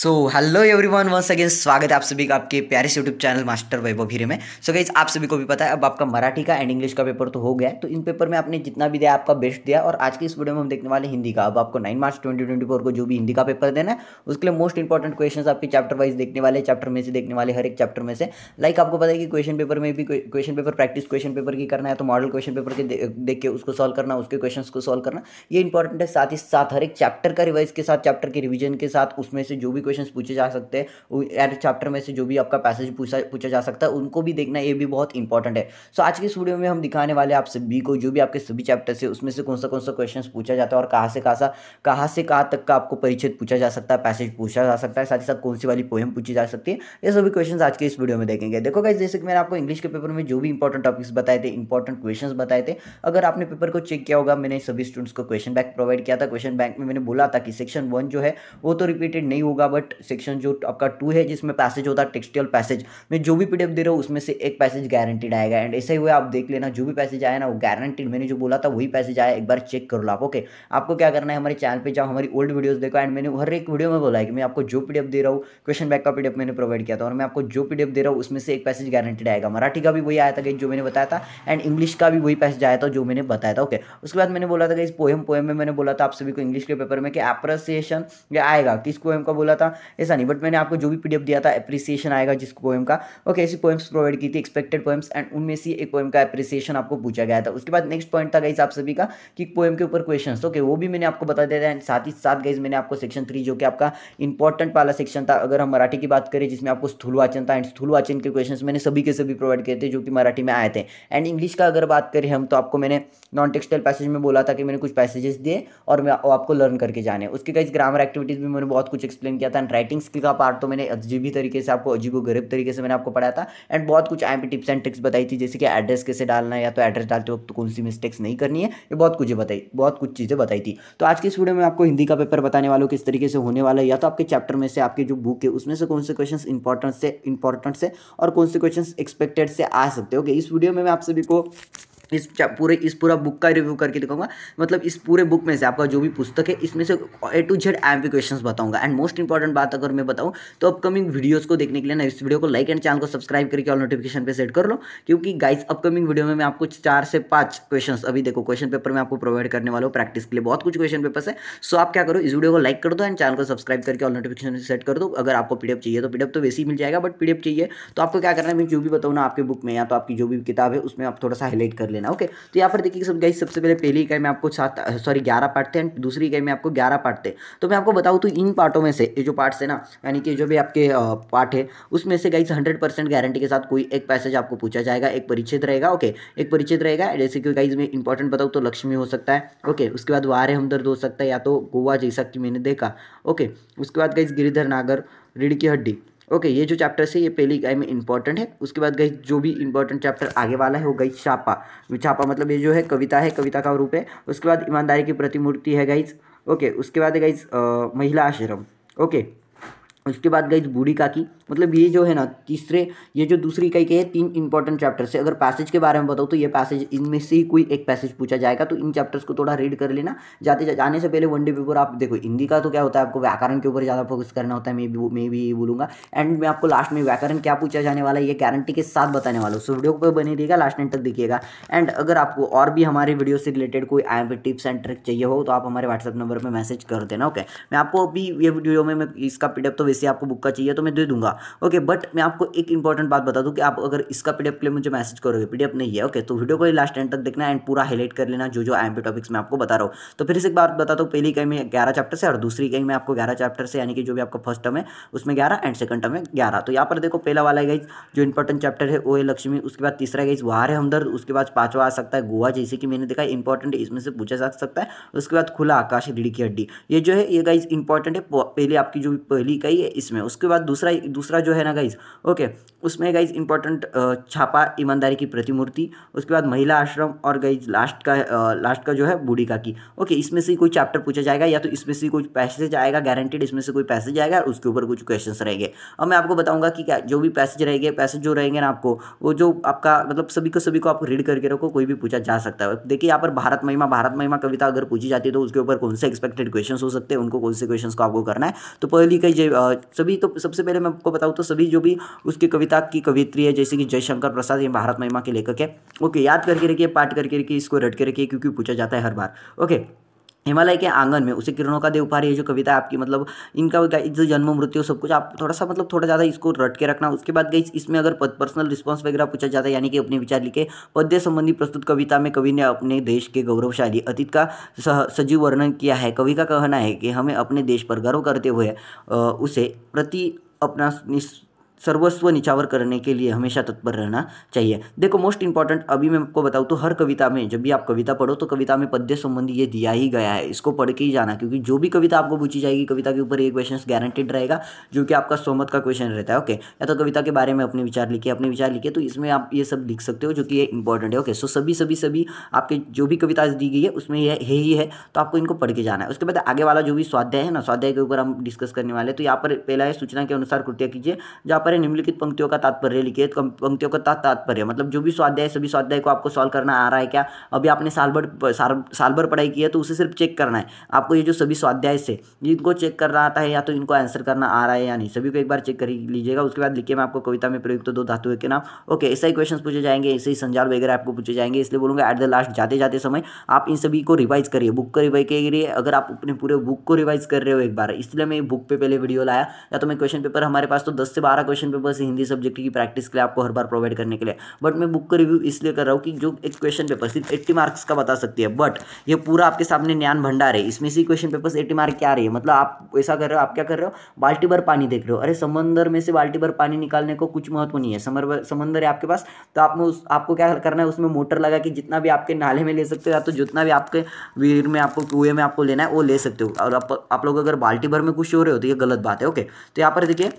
सो hello everyone once again स्वागत है आप सभी का आपके प्यारे से यूट्यूब चैनल मास्टर वैभव हीरे में सो so गाइज आप सभी को भी पता है अब आपका मराठी का एंड इंग्लिश का पेपर तो हो गया है तो इन पेपर में आपने जितना भी दिया आपका बेस्ट दिया और आज की इस वीडियो में हम देखने वाले हिंदी का अब आपको nine March twenty twenty four को जो भी हिंदी का पेपर देना है उसके लिए मोस्ट इंपॉर्टेंट क्वेश्चन आपके चैप्टर वाइज देखने वाले चैप्टर में से देखने वाले हर एक चैप्टर में से लाइक आपको पता है कि क्वेश्चन पेपर में भी question paper practice question paper की करना है तो मॉडल क्वेश्चन पेपर के देख के उसको सॉल्व करना उसके क्वेश्चन को सॉल्व करना ये इंपॉर्टेंट है साथ ही साथ हर एक चैप्टर का रिवाइज के साथ चैप्टर के रिविजन के साथ उसमें से जो भी क्वेश्चन पूछे जा सकते हैं चैप्टर में से जो भी आपका पैसेज पूछा पूछा जा सकता है उनको भी देखना ये भी बहुत इंपॉर्टेंट है सो so, आज के इस वीडियो में हम दिखाने वाले आप सभी को जो भी आपके सभी चैप्टर से उसमें से कौन सा कौन सा क्वेश्चन पूछा जाता है और कहाँ से कहाँ सा कहाँ से कहाँ तक का आपको परिचित पूछा जा सकता है पैसेज पूछा जा सकता है साथ ही साथ कौन सी वाली पोएम पूछी जा सकती है ये सभी क्वेश्चन आज के इस वीडियो में देखेंगे देखो गाइज जैसे कि मैंने आपको इंग्लिश के पेपर में जो भी इंपॉर्टेंट टॉपिक्स बताए थे इंपॉर्टेंट क्वेश्चन बताए थे अगर आपने पेपर को चेक किया होगा मैंने सभी स्टूडेंट्स को क्वेश्चन बैंक प्रोवाइड किया था क्वेश्चन बैंक में मैंने बोला था कि सेक्शन वन जो है वो तो रिपीटेड नहीं होगा बट सेक्शन जो आपका टू है जिसमें पैसेज होता है टेक्सटुअल पैसेज मैं जो भी पीडीएफ दे रहा हूँ उसमें से एक पैसेज गारंटीड आएगा एंड ऐसे ही हुआ आप देख लेना जो भी पैसेज आया ना वो गारंटीड मैंने जो बोला था वही पैसेज आया एक बार चेक कर लो आप ओके आपको क्या करना है हमारे चैनल पर जाओ हमारी ओल्ड वीडियोज़ देखो एंड मैंने हर एक वीडियो में बोला है कि मैं आपको जो पी दे रहा हूँ क्वेश्चन बैक का पी मैंने प्रोवाइड किया था और मैं आपको जो पी दे रहा हूँ उसमें से एक पैसेज गारंटीड आएगा मराठी का भी वही आया था जो मैंने बताया था एंड इंग्लिश का भी वही पैसेज आया था जो मैंने बताया था ओके उसके बाद मैंने बोला था इस पोएम पोएम में मैंने बोला था आप सभी को इंग्लिश के पेपर में कि एप्रिसिएशन आएगा किस पोएम का बोला था था ऐसा नहीं बट मैंने आपको जो भी पी दिया था अप्रिसिएशन आएगा जिस पोएम का वो कैसी पोएम्स प्रोवाइड की थी एक्सपेक्टेड पोएम्स एंड उनमें से एक पोएम का अप्रिसिएशन आपको पूछा गया था उसके बाद नेक्स्ट पॉइंट था गाइज आप सभी का कि पोएम के ऊपर क्वेश्चन ओके वो भी मैंने आपको बता दिया एंड साथ ही साथ गाइज मैंने आपको सेक्शन थ्री जो कि आपका इंपॉर्टेंट वाला सेक्शन था अगर हम मराठी की बात करें जिसमें आपको स्थूल वाचन था एंड स्थूल वाचन के क्वेश्चन मैंने सभी के सभी प्रोवाइड किए थे जो कि मराठी में आए थे एंड इंग्लिश का अगर बात करें हम तो आपको मैंने नॉन टेक्सटाइल पैसेज में बोला था कि मैंने कुछ पैसेजेस दिए और मैं आपको लर्न करके जाने उसके गाइज ग्रामर एक्टिविटीज़ भी मैंने बहुत कुछ एक्सप्लेन किया था एंड राइटिंग स्किल का पार्ट तो मैंने अजीबी तरीके से आपको अजीब गरीब तरीके से मैंने आपको पढ़ाया था एंड बहुत कुछ आई टिप्स एंड ट्रिक्स बताई थी जैसे कि एड्रेस कैसे डालना है या तो एड्रेस डालते वक्त तो कौन सी मिस्टेक्स नहीं करनी है ये बहुत कुछ बताई बहुत कुछ चीज़ें बताई थी तो आज की इस वीडियो में आपको हिंदी का पेपर बताने वालों किस तरीके से होने वाला है या तो आपके चैप्टर में से आपके जो बुक है उसमें से कौन से क्वेश्चन इंपॉर्टेंट से इंपॉर्टेंट से और कौन से क्वेश्चन एक्सपेक्टेड से आ सकते हो इस वीडियो में मैं आप सभी को इस पूरे इस पूरा बुक का रिव्यू करके दिखाऊंगा मतलब इस पूरे बुक में से आपका जो भी पुस्तक है इसमें से A to Z M P question बताऊंगा एंड मोस्ट इंपॉर्टेंट बात अगर मैं बताऊँ तो अपकमिंग वीडियोस को देखने के लिए ना इस वीडियो को लाइक एंड चैनल को सब्सक्राइब करके और नोटिफिकेशन पर सेट कर लो क्योंकि गाइस अपकमिंग वीडियो में मैं आपको चार से पाँच क्वेश्चन अभी देखो क्वेश्चन पेपर में आपको प्रोवाइड करने वाला हूँ प्रैक्टिस के लिए बहुत कुछ क्वेश्चन पेपर है सो आप क्या करो इस वीडियो को लाइक कर दो एंड चैनल को सब्सक्राइब करके और नोटिफिकेशन सेट कर दो अगर आपको पीडीएफ चाहिए तो पीडीएफ तो वैसे ही मिल जाएगा बट पीडीएफ चाहिए तो आपको क्या करना है मैं जो भी बताऊँ ना आपके बुक में या तो आपकी जो भी किताब है उसमें आप थोड़ा सा हाईलाइट कर लेना ओके तो यहाँ पर देखिए सब गई सबसे पहले पहली इकाई में आपको सात सॉरी ग्यारह पार्ट थे एंड दूसरी इकाई में आपको ग्यारह पार्ट थे तो मैं आपको बताऊँ तो इन पार्टों में से ये जो पार्ट्स है ना यानी कि जो भी आपके पार्ट है उसमें से गई हंड्रेड परसेंट गारंटी के साथ कोई एक पैसेज आपको पूछा जाएगा एक परिचित रहेगा ओके एक परिचित रहेगा जैसे कि गाइज में इंपॉर्टेंट बताऊँ तो लक्ष्मी हो सकता है ओके उसके बाद वारे हमदर्द हो सकता है या तो गोवा जैसा कि मैंने देखा ओके उसके बाद गई गिरिधर नागर रीढ़ की हड्डी ओके ये जो चैप्टर है ये पहली इकाई में इंपॉर्टेंट है उसके बाद गई जो भी इंपॉर्टेंट चैप्टर आगे वाला है वो गई छापा छापा मतलब ये जो है कविता है कविता का रूप है उसके बाद ईमानदारी की प्रतिमूर्ति है गाइज ओके उसके बाद गई गाइज महिला आश्रम ओके उसके बाद गई बूढ़ी काकी मतलब ये जो है ना तीसरे ये जो दूसरी इकाई के है तीन इंपॉर्टेंट चैप्टर्स है अगर पैसेज के बारे में बताओ तो ये पैसेज इनमें से ही कोई एक पैसेज पूछा जाएगा तो इन चैप्टर्स को थोड़ा रीड कर लेना जाते जा, जाने से पहले वनडे पेपर आप देखो हिंदी का तो क्या होता है आपको व्याकरण के ऊपर ज़्यादा फोकस करना होता है मैं भी मैं भी ये बोलूँगा एंड मैं आपको लास्ट में व्याकरण क्या पूछा जाने वाला है ये गारंटी के साथ बताने वाला हूँ सो वीडियो पर बने रहिएगा लास्ट एंड तक देखिएगा एंड अगर आपको और भी हमारे वीडियो से रिलेटेड कोई आई टिप्स एंड ट्रिक चाहिए हो तो आप हमारे व्हाट्सअप नंबर पर मैसेज कर देना ओके मैं आपको अभी ये वीडियो में इसका पीडियप तो वैसे आपको बुक का चाहिए तो मैं दे दूंगा ओके बट मैं आपको एक इंपॉर्टेंट बात बता दूँ कि आप अगर इसका पीडीएफ के लिए मुझे मैसेज करोगे पीडीएफ नहीं है ओके तो वीडियो को लास्ट एंड तक देखना एंड पूरा हाईलाइट कर लेना जो जो आई एम टॉपिक्स मैं आपको बता रहा हूँ तो फिर से एक बात बता दूँ पहली कहीं में ग्यारह चैप्टर से और दूसरी कहीं में आपको ग्यारह चैप्टर से यानी कि जो भी आपका फर्स्ट टर्म है उसमें ग्यारह एंड सेकंड टर्म है ग्यारह तो यहाँ पर देखो पहला वाला है गाइज जो इंपॉर्टेंट चैप्टर है वो है लक्ष्मी उसके बाद तीसरा गाइज वहार है हमदर्द उसके बाद पांचवा आ सकता है गोवा जैसे कि मैंने देखा इंपॉर्टेंट इसमें से पूछा जा सकता है उसके बाद खुला आकाश रीढ़ी की हड्डी ये जो है ये गाइज इंपॉर्टेंट है पहले आपकी जो पहली कही है इसमें उसके बाद दूसरा दूसरा जो है ना गाइज ओके उसमें गाइज इंपॉर्टेंट छापा ईमानदारी की प्रतिमूर्ति उसके बाद महिला आश्रम और गाइज लास्ट का लास्ट का जो है बूढ़ी की ओके इसमें से कोई चैप्टर पूछा जाएगा या तो इसमें से कोई पैसेज आएगा गारंटेड इसमें से कोई पैसेज आएगा और उसके ऊपर कुछ क्वेश्चन रहेंगे और मैं आपको बताऊंगा कि क्या जो भी पैसेज रहेंगे पैसेज जो रहेंगे ना आपको वो जो आपका मतलब सभी को सभी को आप रीड करके रखो कोई भी पूछा जा सकता है देखिए यहाँ पर भारत महिमा भारत महिमा कविता अगर पूछी जाती है तो उसके ऊपर कौन से एक्सपेक्टेड क्वेश्चन हो सकते हैं उनको कौन से क्वेश्चन को आपको करना है तो पहली कई सभी तो सबसे पहले मैं आपको बताऊँ तो सभी जो भी उसकी कविता की कवित्री है जैसे कि जयशंकर प्रसाद ये भारत महिमा के लेखक है ओके याद करके रखिए पाठ करके रखिए इसको रट के रखिए क्योंकि पूछा जाता है हर बार ओके हिमालय के आंगन में उसे किरणों का देव उपहार जो कविता है आपकी मतलब इनका जो जन्म मृत्यु सब कुछ आप थोड़ा सा मतलब थोड़ा ज़्यादा इसको रट के रखना उसके बाद गई इसमें अगर पर्सनल रिस्पांस वगैरह पूछा जाता है यानी कि अपने विचार लिखे पद्य संबंधी प्रस्तुत कविता में कवि ने अपने देश के गौरवशाली अतीत का सजीव वर्णन किया है कवि का कहना है कि हमें अपने देश पर गर्व करते हुए उसे प्रति अपना सर्वस्व निचावर करने के लिए हमेशा तत्पर रहना चाहिए देखो मोस्ट इंपॉर्टेंट अभी मैं आपको बताऊँ तो हर कविता में जब भी आप कविता पढ़ो तो कविता में पद्य संबंधी ये दिया ही गया है इसको पढ़ के ही जाना क्योंकि जो भी कविता आपको पूछी जाएगी कविता के ऊपर ये क्वेश्चन गारंटेड रहेगा जो कि आपका सोमत का क्वेश्चन रहता है ओके या तो कविता के बारे में अपने विचार लिखे अपने विचार लिखे तो इसमें आप ये सब लिख सकते हो जो कि ये इंपॉर्टेंट है ओके सो सभी सभी सभी आपके जो भी कविता दी गई है उसमें यह है ही है तो आपको इनको पढ़ के जाना है उसके बाद आगे वाला जो भी स्वाध्याय है ना स्वाध्याय के ऊपर हम डिस्कस करने वाले तो यहाँ पर पहला है सूचना के अनुसार कृपया कीजिए जहाँ पर है निम्नलिखित पंक्तियों का तात्पर्य लिखिए पंक्तियों का तात्पर्य मतलब जो भी स्वाध्याय सभी स्वाध्याय को आपको सॉल्व करना आ रहा है क्या अभी आपने साल भर साल भर पढ़ाई की है तो उसे सिर्फ चेक करना है आपको ये जो सभी स्वाध्याय से जिनको चेक करना आता है या तो इनको आंसर करना आ रहा है या नहीं सभी को एक बार चेक कर लीजिएगा उसके बाद लिखिए मैं आपको कविता में प्रयुक्त दो धातु के नाम ओके ऐसे ही क्वेश्चन पूछे जाएंगे ऐसे ही संजाल वगैरह आपको पूछे जाएंगे इसलिए बोलूँगा एट द लास्ट जाते जाते समय आप इन सभी को रिवाइज करिए बुक को रिवाइज करिए अगर आप अपने पूरे बुक को रिवाइज कर रहे हो एक बार इसलिए मैं बुक पर पहले वीडियो लाया या तो मैं क्वेश्चन पेपर हमारे पास तो दस से बारह क्वेश्चन पेपर से हिंदी सब्जेक्ट की प्रैक्टिस के लिए आपको हर बार प्रोवाइड करने के लिए बट मैं बुक का रिव्यू इसलिए कर रहा हूँ कि जो एक क्वेश्चन पेपर सिर्फ एट्टी मार्क्स का बता सकती है बट ये पूरा आपके सामने ज्ञान भंडार है इसमें से क्वेश्चन पेपर एट्टी मार्क क्या रही है मतलब आप ऐसा कर रहे हो आप क्या कर रहे हो बाल्टी भर पानी देख रहे हो अरे समंदर में से बाल्टी भर पानी निकालने को कुछ महत्व नहीं है समर समंदर है आपके पास तो आप उस आपको क्या करना है उसमें मोटर लगा कि जितना भी आपके नाले में ले सकते हो या तो जितना भी आपके वीर में आपको कुएं में आपको लेना है वो ले सकते हो और आप, आप लोग अगर बाल्टी भर में कुछ हो रहे हो तो ये गलत बात है ओके तो यहाँ पर देखिए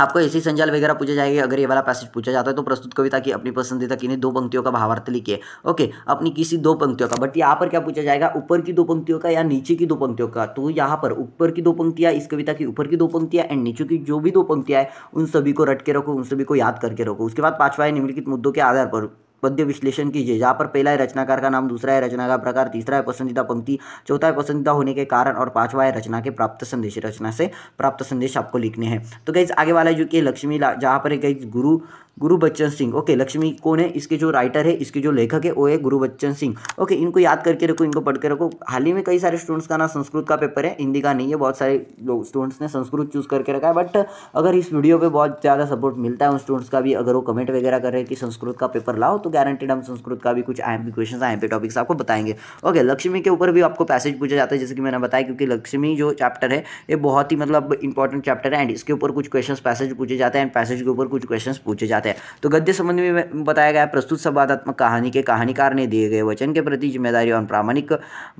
आपको ऐसी संजाल वगैरह पूछा जाएगा अगर ये वाला पैसेज पूछा जाता है तो प्रस्तुत कविता की अपनी पसंदीदा किन्हीं दो पंक्तियों का भावार्थ लिखिए ओके अपनी किसी दो पंक्तियों का बट यहाँ पर क्या पूछा जाएगा ऊपर की दो पंक्तियों का या नीचे की दो पंक्तियों का तो यहाँ पर ऊपर की दो पंक्तियाँ इस कविता की ऊपर की दो पंक्तियाँ एंड नीचे की जो भी दो पंक्तियाँ हैं उन सभी को रट के रखो उन सभी को याद करके रखो उसके बाद पाँचवा है निम्नलिखित मुद्दों के आधार पर पद्य विश्लेषण कीजिए जहाँ पर पहला है रचनाकार का नाम दूसरा है रचना का प्रकार तीसरा है पसंदीदा पंक्ति चौथा है पसंदीदा होने के कारण और पांचवा है रचना के प्राप्त संदेश रचना से प्राप्त संदेश आपको लिखने हैं तो गई आगे वाला जो कि लक्ष्मी जहाँ पर गई गुरु गुरु बच्चन सिंह ओके लक्ष्मी कौन है इसके जो राइटर है इसके जो लेखक है वो है गुरु बच्चन सिंह ओके इनको याद करके रखो इनको पढ़ के रखो हाल ही में कई सारे स्टूडेंट्स का ना संस्कृत का पेपर है हिंदी का नहीं है बहुत सारे लोग स्टूडेंट्स ने संस्कृत चूज़ करके रखा है बट अगर इस वीडियो पर बहुत ज़्यादा सपोर्ट मिलता है उन स्टूडेंट्स का भी अगर वो कमेंट वगैरह कर रहे हैं कि संस्कृत का पेपर लाओ तो गारंटेड हम संस्कृत का भी कुछ आए एम क्वेश्चन आए टॉपिक्स आपको बताएंगे ओके लक्ष्मी के ऊपर भी आपको पैसेज पूछा जाता है जैसे कि मैंने बताया क्योंकि लक्ष्मी जो चैप्टर है ये बहुत ही मतलब इंपॉर्टेंट चैप्टर है एंड इसके ऊपर कुछ क्वेश्चन पैसेज पूछे जाते हैं एंड पैसेज के ऊपर कुछ क्वेश्चन पूछे जाते हैं जाते हैं तो गद्य संबंध में बताया गया प्रस्तुत संवादात्मक कहानी के कहानीकार ने दिए गए वचन के प्रति जिम्मेदारी और प्रामाणिक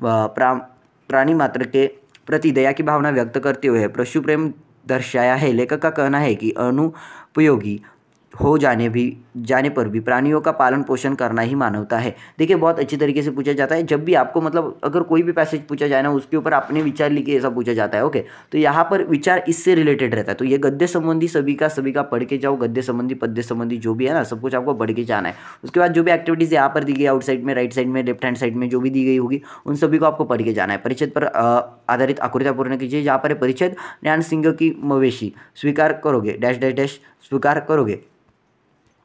प्राणी मात्र के प्रति दया की भावना व्यक्त करते हुए पशु प्रेम दर्शाया है लेखक का कहना है कि अनुपयोगी हो जाने भी जाने पर भी प्राणियों का पालन पोषण करना ही मानवता है देखिए बहुत अच्छी तरीके से पूछा जाता है जब भी आपको मतलब अगर कोई भी पैसेज पूछा जाए ना उसके ऊपर अपने विचार लिखे ऐसा पूछा जाता है ओके तो यहाँ पर विचार इससे रिलेटेड रहता है तो ये गद्य संबंधी सभी का सभी का पढ़ के जाओ गद्य संबंधी पद्य संबंधी जो भी है ना सब कुछ आपको पढ़ के जाना है उसके बाद जो भी एक्टिविटीज़ यहाँ पर दी गई आउटसाइड में राइट साइड में लेफ्ट हैंड साइड में जो भी दी गई होगी उन सभी को आपको पढ़ के जाना है परिचय पर आधारित आकृतियाँ पूर्ण कीजिए जहाँ पर परिचय ज्ञान सिंह की मवेशी स्वीकार करोगे डैश डैश डैश स्वीकार करोगे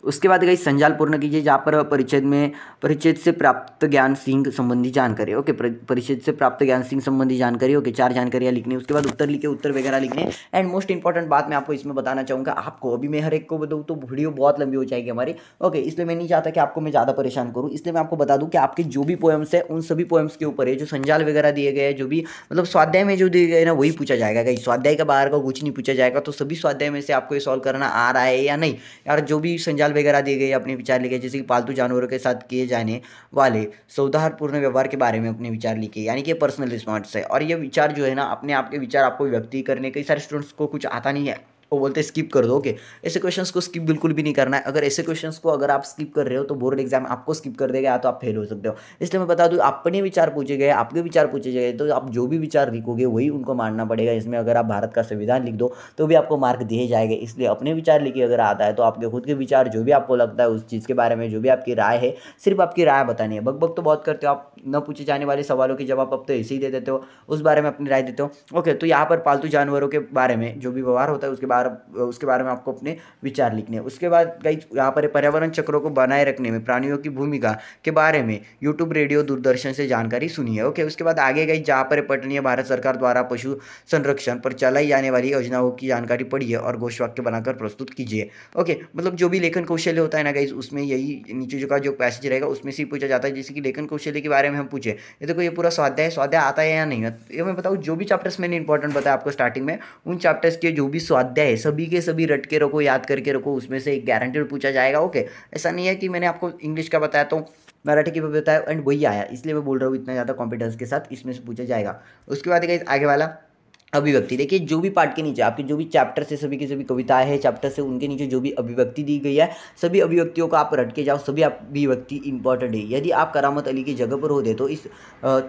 उसके बाद गई संजाल पूर्ण कीजिए जहाँ पर परिचय में परिचय से प्राप्त ज्ञान सिंह संबंधी जानकारी ओके परिचय से प्राप्त ज्ञान सिंह संबंधी जानकारी ओके चार जानकारियाँ लिखनी उसके बाद उत्तर लिखे उत्तर वगैरह लिखने एंड मोस्ट इंपॉर्टेंट बात मैं आपको इसमें बताना चाहूँगा आपको अभी मैं हर एक को बताऊँ तो वीडियो बहुत लंबी हो जाएगी हमारी ओके इसलिए मैं नहीं चाहता कि आपको मैं ज़्यादा परेशान करूँ इसलिए मैं आपको बता दूँ कि आपके जो भी पोएम्स है उन सभी पोएम्स के ऊपर है जो संजाल वगैरह दिए गए हैं जो भी मतलब स्वाध्याय में जो दिए गए ना वही पूछा जाएगा कहीं स्वाध्याय का बाहर का कुछ नहीं पूछा जाएगा तो सभी स्वाध्याय में से आपको ये सॉल्व करना आ रहा है या नहीं यार जो भी संजाल वगैरह दिए गए अपने विचार लिखे जैसे कि पालतू जानवरों के साथ किए जाने वाले सौदारपूर्ण व्यवहार के बारे में अपने विचार लिखे यानी कि पर्सनल रिस्पॉन्स है और ये विचार जो है ना अपने आपके विचार आपको व्यक्ति करने कई सारे स्टूडेंट्स को कुछ आता नहीं है वो बोलते हैं स्किप कर दो ओके ऐसे क्वेश्चंस को स्किप बिल्कुल भी नहीं करना है अगर ऐसे क्वेश्चंस को अगर आप स्किप कर रहे हो तो बोर्ड एग्जाम आपको स्किप कर देगा या तो आप फेल हो सकते हो इसलिए मैं बता दूँ अपने विचार पूछे गए आपके विचार पूछे गए तो आप जो भी विचार लिखोगे वही उनको मानना पड़ेगा इसमें अगर आप भारत का संविधान लिख दो तो भी आपको मार्क दिए जाएंगे इसलिए अपने विचार लिखे अगर आता है तो आपके खुद के विचार जो भी आपको लगता है उस चीज़ के बारे में जो भी आपकी राय है सिर्फ आपकी राय बतानी है बक तो बहुत करते हो आप न पूछे जाने वाले सवालों के जवाब आप तो ऐसे ही दे देते हो उस बारे में अपनी राय देते हो ओके तो यहाँ पर पालतू जानवरों के बारे में जो भी व्यवहार होता है उसके बार उसके बारे में आपको अपने विचार लिखने हैं उसके बाद गई यहाँ पर पर्यावरण चक्रों को बनाए रखने में प्राणियों की भूमिका के बारे में यूट्यूब रेडियो दूरदर्शन से जानकारी सुनी है ओके उसके बाद आगे गई जहाँ पर पटनीय भारत सरकार द्वारा पशु संरक्षण पर चलाई जाने वाली योजनाओं की जानकारी पढ़िए और घोषवाक्य बनाकर प्रस्तुत कीजिए ओके मतलब जो भी लेखन कौशल्य होता है ना गई उसमें यही नीचे जो का जो पैसेज रहेगा उसमें से पूछा जाता है जैसे कि लेखन कौशल्य के बारे में हम पूछे ये देखो ये पूरा स्वाध्याय स्वाध्याय आता है या नहीं ये मैं बताऊँ जो भी चैप्टर्स मैंने इंपॉर्टेंट बताया आपको स्टार्टिंग में उन चैप्टर्स के जो भी स्वाध्याय है सभी के सभी रट के रखो याद करके रखो उसमें से एक गारंटेड पूछा जाएगा ओके ऐसा नहीं है कि मैंने आपको इंग्लिश का बताया तो मराठी की बताया एंड वही आया इसलिए मैं बोल रहा हूँ इतना ज़्यादा कॉन्फिडेंस के साथ इसमें से पूछा जाएगा उसके बाद आगे वाला अभिव्यक्ति देखिए जो भी पार्ट के नीचे आपके जो भी चैप्टर से सभी की सभी कविताएं हैं चैप्टर से उनके नीचे जो भी अभिव्यक्ति दी गई है सभी अभिव्यक्तियों को आप रट के जाओ सभी अभिव्यक्ति इंपॉर्टेंट है यदि आप करामत अली की जगह पर होते तो इस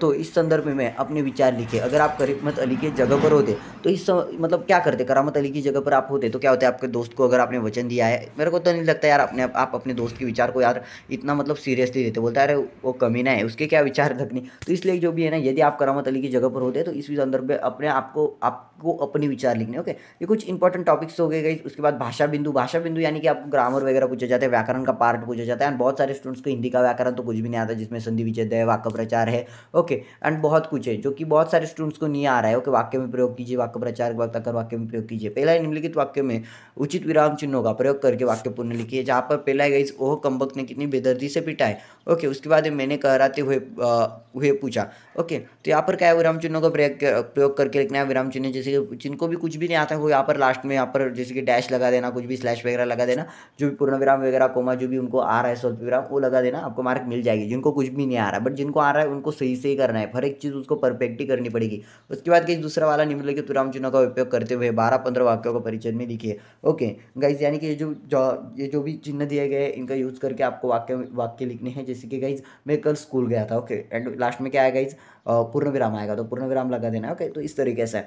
तो इस संदर्भ में अपने विचार लिखे अगर आप करामत अली के जगह पर होते तो इस मतलब क्या करते करामत अली की जगह पर आप होते तो क्या होते आपके दोस्त को अगर आपने वचन दिया है मेरे को तो नहीं लगता यार अपने आप अपने दोस्त के विचार को यार इतना मतलब सीरियसली देते बोलता है अरे वो कमी ना है उसके क्या विचार रखनी तो इसलिए जो भी है ना यदि आप करामत अली की जगह पर होते तो इस संदर्भ में अपने आपको आपको अपने विचार लिखने ओके ये कुछ इंपॉर्टेंट टॉपिक्स हो गए गई उसके बाद भाषा बिंदु भाषा बिंदु यानी कि आपको ग्रामर वगैरह पूछा जाता है व्याकरण का पार्ट पूछा जाता है एंड बहुत सारे स्टूडेंट्स को हिंदी का व्याकरण तो कुछ भी नहीं आता जिसमें संधि विच्छेद है वाक्य प्रचार है ओके एंड बहुत कुछ है जो कि बहुत सारे स्टूडेंट्स को नहीं आ रहा है ओके वाक्य में प्रयोग कीजिए वाक्य प्रचार कर वाक्य में प्रयोग कीजिए पहला निम्नलिखित वाक्य में उचित विराम चिन्हों का प्रयोग करके वाक्य पूर्ण लिखिए जहाँ पर पहला गई ओह कंबक ने कितनी बेदर्दी से पिटा है ओके उसके बाद मैंने कहराते हुए हुए पूछा ओके तो यहाँ पर क्या है विराम चिन्हों का प्रयोग प्रयोग करके लिखना है विराम चिन्ह जैसे कि जिनको भी कुछ भी नहीं आता है वो यहाँ पर लास्ट में यहाँ पर जैसे कि डैश लगा देना कुछ भी स्लैश वगैरह लगा देना जो भी पूर्ण विराम वगैरह कोमा जो भी उनको आ रहा है स्वल्प विराम वो लगा देना आपको मार्क मिल जाएगी जिनको कुछ भी नहीं आ रहा बट जिनको आ रहा है उनको सही से ही करना है हर एक चीज़ उसको परफेक्ट ही करनी पड़ेगी उसके बाद कहीं दूसरा वाला निम्नलिखित विराम चिन्हों का उपयोग करते हुए बारह पंद्रह वाक्यों का परिचय में लिखिए ओके गाइज यानी कि ये जो ये जो भी चिन्ह दिए गए इनका यूज़ करके आपको वाक्य वाक्य लिखने हैं जैसे कि गाइज मैं कल स्कूल गया था ओके एंड लास्ट में क्या है गाइज पूर्ण विराम आएगा तो पूर्ण विराम लगा देना है ओके तो इस तरीके से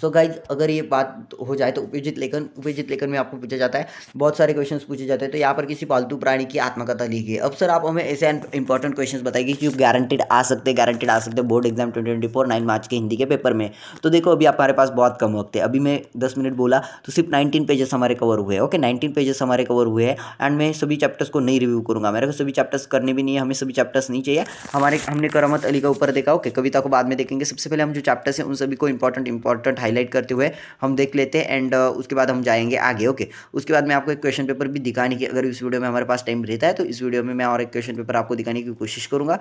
सो so गाइज अगर ये बात हो जाए तो उपयोजित लेखन उपयोजित लेखन में आपको पूछा जाता है बहुत सारे क्वेश्चन पूछे जाते हैं तो यहाँ पर किसी पालतू प्राणी की आत्मकथा है अब सर आप हमें ऐसे इंपॉर्टेंट क्वेश्चन बताएगी कि गारंटेड आ सकते हैं गारंटेड आ सकते board exam twenty twenty four nine March के हिंदी के पेपर में तो देखो अभी आप हमारे पास बहुत कम वक्त है अभी मैं दस मिनट बोला तो सिर्फ नाइनटीन पेजेस हमारे कवर हुए ओके नाइनटीन पेजेस हमारे कवर हुए हैं एंड मैं सभी चैप्टर्स को नहीं रिव्यू करूँगा मेरे को सभी चैप्टर्स करने भी नहीं है हमें सभी चैप्टर्स नहीं चाहिए हमारे हमने करमत अली का ऊपर देखा ओके कविता को बाद में देखेंगे सबसे पहले हम जो चैप्टर्स हैं उन सभी को इंपॉर्टेंट इंपॉर्टेंट हाईलाइट करते हुए हम देख लेते हैं एंड uh, उसके बाद हम जाएंगे आगे ओके उसके बाद मैं आपको एक क्वेश्चन पेपर भी दिखाने की अगर इस वीडियो में हमारे पास टाइम रहता है तो इस वीडियो में मैं और एक क्वेश्चन पेपर आपको दिखाने की कोशिश करूँगा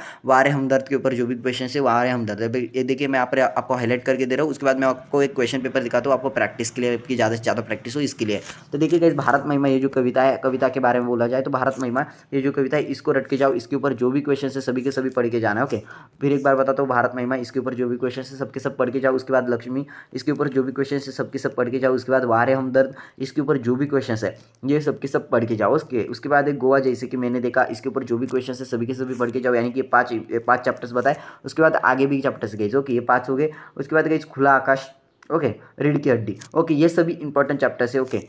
हम दर्द के ऊपर जो भी क्वेश्चन है हम दर्द ये देखिए मैं आप आपको हाईलाइट करके दे रहा हूँ उसके बाद मैं आपको एक क्वेश्चन पेपर दिखाता हूँ आपको प्रैक्टिस के लिए आपकी ज़्यादा से ज़्यादा प्रैक्टिस हो इसके लिए तो देखिए इस भारत महिमा ये जो कविता है कविता के बारे में बोला जाए तो भारत महिमा ये जो कविता है इसको रट के जाओ इसके ऊपर जो भी क्वेश्चन है सभी के सभी पढ़ के जाना है ओके फिर एक बार बताता हूँ भारत महिमा इसके ऊपर जो भी क्वेश्चन है सबके सब पढ़ के जाओ उसके बाद लक्ष्मी इसके इसके ऊपर जो भी क्वेश्चन है सबके सब पढ़ के जाओ उसके बाद वार हमदर्द इसके ऊपर जो भी क्वेश्चन है ये सबके सब पढ़ के जाओ उसके उसके बाद एक गोवा जैसे कि मैंने देखा इसके ऊपर जो भी क्वेश्चन है सभी के सभी पढ़ के जाओ यानी कि पाँच पाँच चैप्टर्स बताए उसके बाद आगे भी चैप्टर्स गए जो कि ये पाँच हो गए उसके बाद गई खुला आकाश ओके रीढ़ की हड्डी ओके ये सभी इंपॉर्टेंट चैप्टर्स है ओके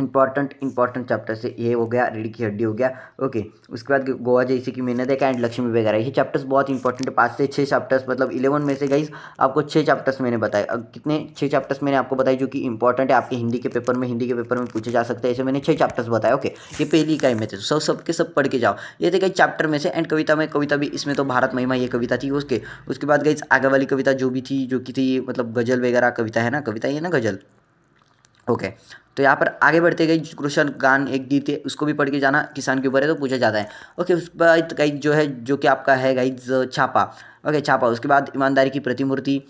इंपॉर्टेंट इंपॉर्टेंट चैप्टर से ये हो गया रीढ़ की हड्डी हो गया ओके उसके बाद गोवा जैसे कि मैंने देखा एंड लक्ष्मी वगैरह ये चैप्टर्स बहुत इंपॉर्टेंट है पाँच से छः चैप्टर्स मतलब इलेवन में से गई आपको छः चैप्टर्स मैंने बताए कितने छः चैप्टर्स मैंने आपको बताए जो कि इंपॉर्टेंट है आपके हिंदी के पेपर में हिंदी के पेपर में पूछे जा सकते हैं ऐसे मैंने छः चैप्टर्स बताए ओके ये पहली इकाई में थे तो सब सबके सब पढ़ के जाओ ये थे कई चैप्टर में से एंड कविता में कविता भी इसमें तो भारत महिमा ये कविता थी उसके उसके बाद गई आगे वाली कविता जो भी थी जो कि थी मतलब गज़ल वगैरह कविता है ना कविता ये ना गज़ल ओके तो यहाँ पर आगे बढ़ते गई कृष्ण गान एक गीत है उसको भी पढ़ के जाना किसान के ऊपर है तो पूछा जाता है ओके उस बाद गाइज जो है जो कि आपका है गाइज छापा ओके छापा उसके बाद ईमानदारी की प्रतिमूर्ति